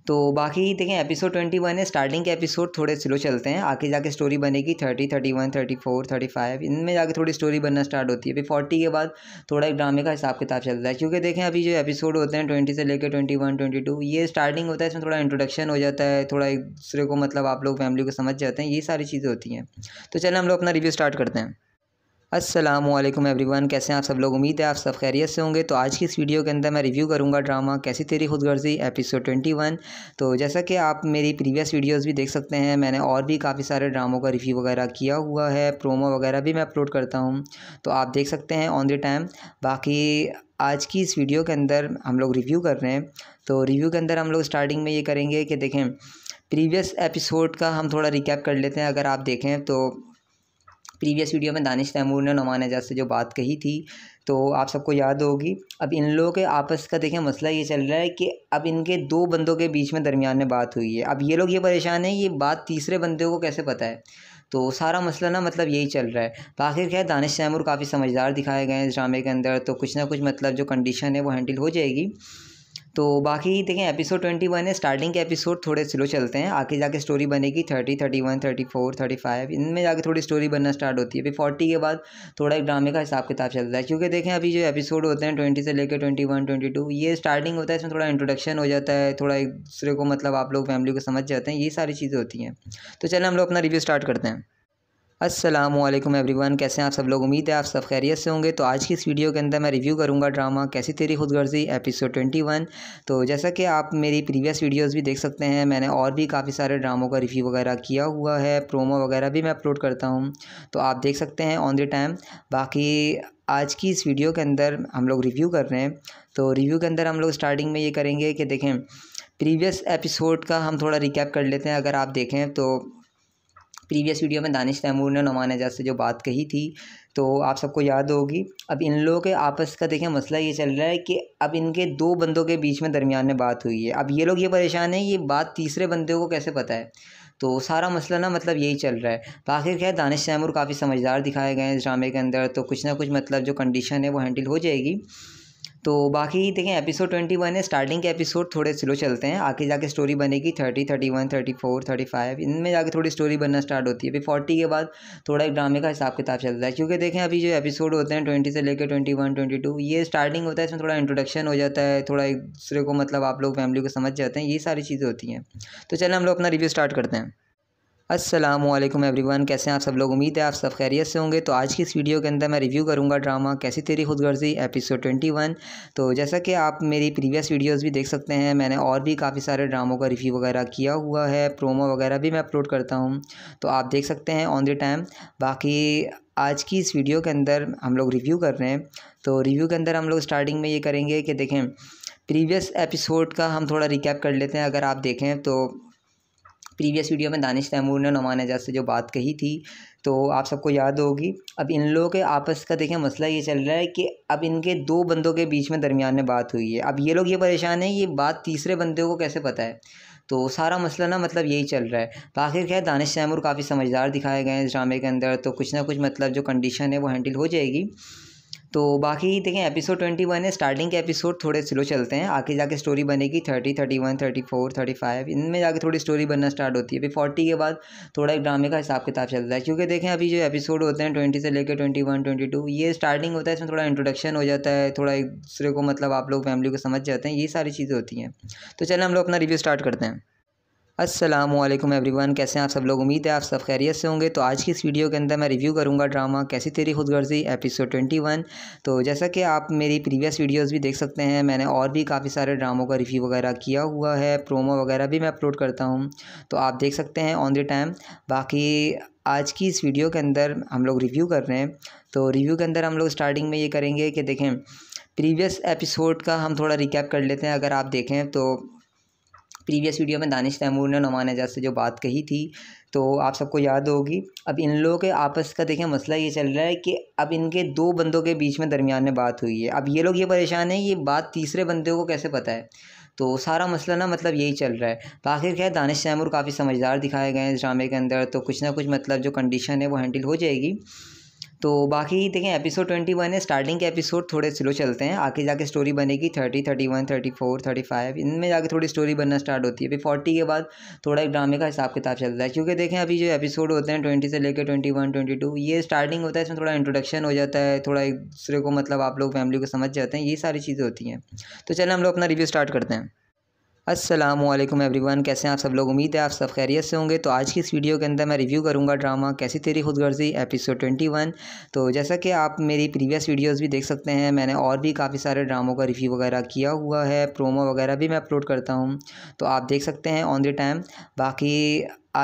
तो बाकी देखें एपिसोड ट्वेंटी वन है स्टार्टिंग के एपिसोड थोड़े स्लो चलते हैं आगे जाके स्टोरी बनेगी thirty thirty one thirty four thirty five इनमें जाके थोड़ी स्टोरी बनना स्टार्ट होती है फिर फोर्टी के बाद थोड़ा एक ड्रामे का हिसाब किताब चलता है क्योंकि देखें अभी जो एपिसोड होते हैं ट्वेंटी से लेकर ट्वेंटी वन ट्वेंटी टू ये स्टार्टिंग होता है इसमें थोड़ा इंट्रोडक्शन हो जाता है थोड़ा एक दूसरे को मतलब आप लोग फैमिली को समझ जाते हैं ये सारी चीज़ें होती हैं तो चलें हम लोग अपना रिव्यू स्टार्ट करते हैं असलम एवरीवन कैसे हैं आप सब लोग उम्मीद है आप सब खैरियत से होंगे तो आज की इस वीडियो के अंदर मैं रिव्यू करूंगा ड्रामा कैसी तेरी खुदगर्जी एपिसोड 21 तो जैसा कि आप मेरी प्रीवियस वीडियोस भी देख सकते हैं मैंने और भी काफ़ी सारे ड्रामों का रिव्यू वगैरह किया हुआ है प्रोमो वगैरह भी मैं अपलोड करता हूँ तो आप देख सकते हैं ऑन द टाइम बाकी आज की इस वीडियो के अंदर हम लोग रिव्यू कर रहे हैं तो रिव्यू के अंदर हम लोग स्टार्टिंग में ये करेंगे कि देखें प्रीवियस एपिसोड का हम थोड़ा रिकैप कर लेते हैं अगर आप देखें तो प्रीवियस वीडियो में दानिश तैमूर ने नुमान एजाज से जो बात कही थी तो आप सबको याद होगी अब इन लोगों के आपस का देखिए मसला ये चल रहा है कि अब इनके दो बंदों के बीच में दरमियान में बात हुई है अब ये लोग ये परेशान है ये बात तीसरे बंदे को कैसे पता है तो सारा मसला ना मतलब यही चल रहा है तो आखिर क्या दानिश तैमूर काफ़ी समझदार दिखाए गए हैं इस ड्रामे के अंदर तो कुछ ना कुछ मतलब जो कंडीशन है वो हैंडल हो जाएगी तो बाकी देखें एपिसोड ट्वेंटी वन है स्टार्टिंग के एपिसोड थोड़े स्लो चलते हैं आगे जाके स्टोरी बनेगी thirty thirty one thirty four thirty five इनमें जाके थोड़ी स्टोरी बनना स्टार्ट होती है फिर फोर्टी के बाद थोड़ा एक ड्रामे का हिसाब किताब चलता है क्योंकि देखें अभी जो एपिसोड होते हैं ट्वेंटी से लेकर ट्वेंटी वन ट्वेंटी टू ये स्टार्टिंग होता है इसमें थोड़ा इंट्रोडक्शन हो जाता है थोड़ा एक दूसरे को मतलब आप लोग फैमिली को समझ जाते हैं ये सारी चीज़ें होती हैं तो चलें हम लोग अपना रिव्यू स्टार्ट करते हैं असलम एवरीवन कैसे हैं आप सब लोग उम्मीद है आप सब खैरियत से होंगे तो आज की इस वीडियो के अंदर मैं रिव्यू करूंगा ड्रामा कैसी तेरी खुदगर्जी एपिसोड ट्वेंटी वन तो जैसा कि आप मेरी प्रीवियस वीडियोस भी देख सकते हैं मैंने और भी काफ़ी सारे ड्रामों का रिव्यू वगैरह किया हुआ है प्रोमो वगैरह भी मैं अपलोड करता हूँ तो आप देख सकते हैं ऑन द टाइम बाकी आज की इस वीडियो के अंदर हम लोग रिव्यू कर रहे हैं तो रिव्यू के अंदर हम लोग स्टार्टिंग में ये करेंगे कि देखें प्रीवियस एपिसोड का हम थोड़ा रिकैप कर लेते हैं अगर आप देखें तो प्रीवियस वीडियो में दानिश तैमूर ने नुमान एजाज से जो बात कही थी तो आप सबको याद होगी अब इन लोगों के आपस का देखिए मसला ये चल रहा है कि अब इनके दो बंदों के बीच में दरमियान में बात हुई है अब ये लोग ये परेशान हैं ये बात तीसरे बंदे को कैसे पता है तो सारा मसला ना मतलब यही चल रहा है तो आखिर क्या दानिश तैमूर काफ़ी समझदार दिखाए गए हैं इस ड्रामे के अंदर तो कुछ ना कुछ मतलब जो कंडीशन है वो हैंडल हो जाएगी तो बाकी देखें एपिसोड ट्वेंटी वन है स्टार्टिंग के एपिसोड थोड़े स्लो चलते हैं आगे जाके स्टोरी बनेगी thirty thirty one thirty four thirty five इनमें जाके थोड़ी स्टोरी बनना स्टार्ट होती है फिर फोर्टी के बाद थोड़ा एक ड्रामे का हिसाब किताब चलता है क्योंकि देखें अभी जो एपिसोड होते हैं ट्वेंटी से लेकर ट्वेंटी वन ट्वेंटी टू ये स्टार्टिंग होता है इसमें थोड़ा इंट्रोडक्शन हो जाता है थोड़ा एक दूसरे को मतलब आप लोग फैमिली को समझ जाते हैं ये सारी चीज़ें होती हैं तो चलें हम लोग अपना रिव्यू स्टार्ट करते हैं असलम एवरीवन कैसे हैं आप सब लोग उम्मीद है आप सब खैरियत से होंगे तो आज की इस वीडियो के अंदर मैं रिव्यू करूंगा ड्रामा कैसी तेरी खुदगर्जी एपिसोड 21 तो जैसा कि आप मेरी प्रीवियस वीडियोस भी देख सकते हैं मैंने और भी काफ़ी सारे ड्रामों का रिव्यू वगैरह किया हुआ है प्रोमो वगैरह भी मैं अपलोड करता हूँ तो आप देख सकते हैं ऑन द टाइम बाकी आज की इस वीडियो के अंदर हम लोग रिव्यू कर रहे हैं तो रिव्यू के अंदर हम लोग स्टार्टिंग में ये करेंगे कि देखें प्रीवियस एपिसोड का हम थोड़ा रिकैप कर लेते हैं अगर आप देखें तो प्रीवियस वीडियो में दानिश तैमूर ने नुमान एजाज से जो बात कही थी तो आप सबको याद होगी अब इन लोगों के आपस का देखें मसला ये चल रहा है कि अब इनके दो बंदों के बीच में दरमियान में बात हुई है अब ये लोग ये परेशान हैं ये बात तीसरे बंदे को कैसे पता है तो सारा मसला ना मतलब यही चल रहा है तो आखिर क्या दानिश तैमूर काफ़ी समझदार दिखाए गए हैं इस ड्रामे के अंदर तो कुछ ना कुछ मतलब जो कंडीशन है वो हैंडल हो जाएगी तो बाकी देखें एपिसोड ट्वेंटी वन है स्टार्टिंग के एपिसोड थोड़े स्लो चलते हैं आगे जाके स्टोरी बनेगी thirty thirty one thirty four thirty five इनमें जाके थोड़ी स्टोरी बनना स्टार्ट होती है फिर फोर्टी के बाद थोड़ा एक ड्रामे का हिसाब किताब चलता है क्योंकि देखें अभी जो एपिसोड होते हैं ट्वेंटी से लेकर ट्वेंटी वन ट्वेंटी टू ये स्टार्टिंग होता है इसमें थोड़ा इंट्रोडक्शन हो जाता है थोड़ा एक दूसरे को मतलब आप लोग फैमिली को समझ जाते हैं ये सारी चीज़ें होती हैं तो चलें हम लोग अपना रिव्यू स्टार्ट करते हैं असलम एवरीवन कैसे हैं आप सब लोग उम्मीद है आप सब खैरियत से होंगे तो आज की इस वीडियो के अंदर मैं रिव्यू करूंगा ड्रामा कैसी तेरी खुदगर्जी एपिसोड ट्वेंटी वन तो जैसा कि आप मेरी प्रीवियस वीडियोस भी देख सकते हैं मैंने और भी काफ़ी सारे ड्रामों का रिव्यू वगैरह किया हुआ है प्रोमो वगैरह भी मैं अपलोड करता हूँ तो आप देख सकते हैं ऑन द टाइम बाकी आज की इस वीडियो के अंदर हम लोग रिव्यू कर रहे हैं तो रिव्यू के अंदर हम लोग स्टार्टिंग में ये करेंगे कि देखें प्रीवियस एपिसोड का हम थोड़ा रिकैप कर लेते हैं अगर आप देखें तो प्रीवियस वीडियो में दानिश तैमूर ने नुमान एजाज से जो बात कही थी तो आप सबको याद होगी अब इन लोगों के आपस का देखें मसला ये चल रहा है कि अब इनके दो बंदों के बीच में दरमियान में बात हुई है अब ये लोग ये परेशान हैं ये बात तीसरे बंदे को कैसे पता है तो सारा मसला ना मतलब यही चल रहा है तो आखिर क्या है दानिश तैमूर काफ़ी समझदार दिखाए गए हैं इस ड्रामे के अंदर तो कुछ ना कुछ मतलब जो कंडीशन है वो हैंडल हो जाएगी तो बाकी देखें एपिसोड ट्वेंटी वन है स्टार्टिंग के एपिसोड थोड़े स्लो चलते हैं आगे जाके स्टोरी बनेगी thirty thirty one thirty four thirty five इनमें जाके थोड़ी स्टोरी बनना स्टार्ट होती है फिर फोर्टी के बाद थोड़ा एक ड्रामे का हिसाब किताब चलता है क्योंकि देखें अभी जो एपिसोड होते हैं ट्वेंटी से लेकर ट्वेंटी वन ट्वेंटी टू ये स्टार्टिंग होता है इसमें थोड़ा इंट्रोडक्शन हो जाता है थोड़ा एक दूसरे को मतलब आप लोग फैमिली को समझ जाते हैं ये सारी चीज़ें होती हैं तो चलें हम लोग अपना रिव्यू स्टार्ट करते हैं असलम एवरीवन कैसे हैं आप सब लोग उम्मीद है आप सब खैरियत से होंगे तो आज की इस वीडियो के अंदर मैं रिव्यू करूंगा ड्रामा कैसी तेरी खुदगर्जी एपिसोड 21 तो जैसा कि आप मेरी प्रीवियस वीडियोस भी देख सकते हैं मैंने और भी काफ़ी सारे ड्रामों का रिव्यू वगैरह किया हुआ है प्रोमो वगैरह भी मैं अपलोड करता हूँ तो आप देख सकते हैं ऑन द टाइम बाकी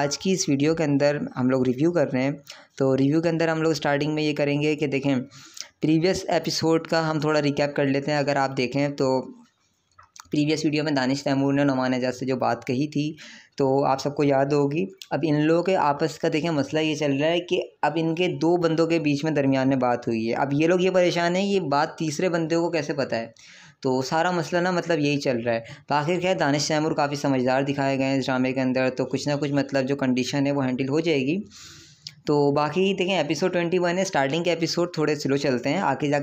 आज की इस वीडियो के अंदर हम लोग रिव्यू कर रहे हैं तो रिव्यू के अंदर हम लोग स्टार्टिंग में ये करेंगे कि देखें प्रीवियस एपिसोड का हम थोड़ा रिकैप कर लेते हैं अगर आप देखें तो प्रीवियस वीडियो में दानिश तैमूर ने नुमान एजाज से जो बात कही थी तो आप सबको याद होगी अब इन लोगों के आपस का देखिए मसला ये चल रहा है कि अब इनके दो बंदों के बीच में दरमियान में बात हुई है अब ये लोग ये परेशान हैं ये बात तीसरे बंदे को कैसे पता है तो सारा मसला ना मतलब यही चल रहा है बाकी आखिर क्या दानिश तैमूर काफ़ी समझदार दिखाए गए हैं ड्रामे के अंदर तो कुछ ना कुछ मतलब जो कंडीशन है वो हैंडल हो जाएगी तो बाकी देखें एपिसोड ट्वेंटी वन है स्टार्टिंग के एपिसोड थोड़े स्लो चलते हैं आगे जाके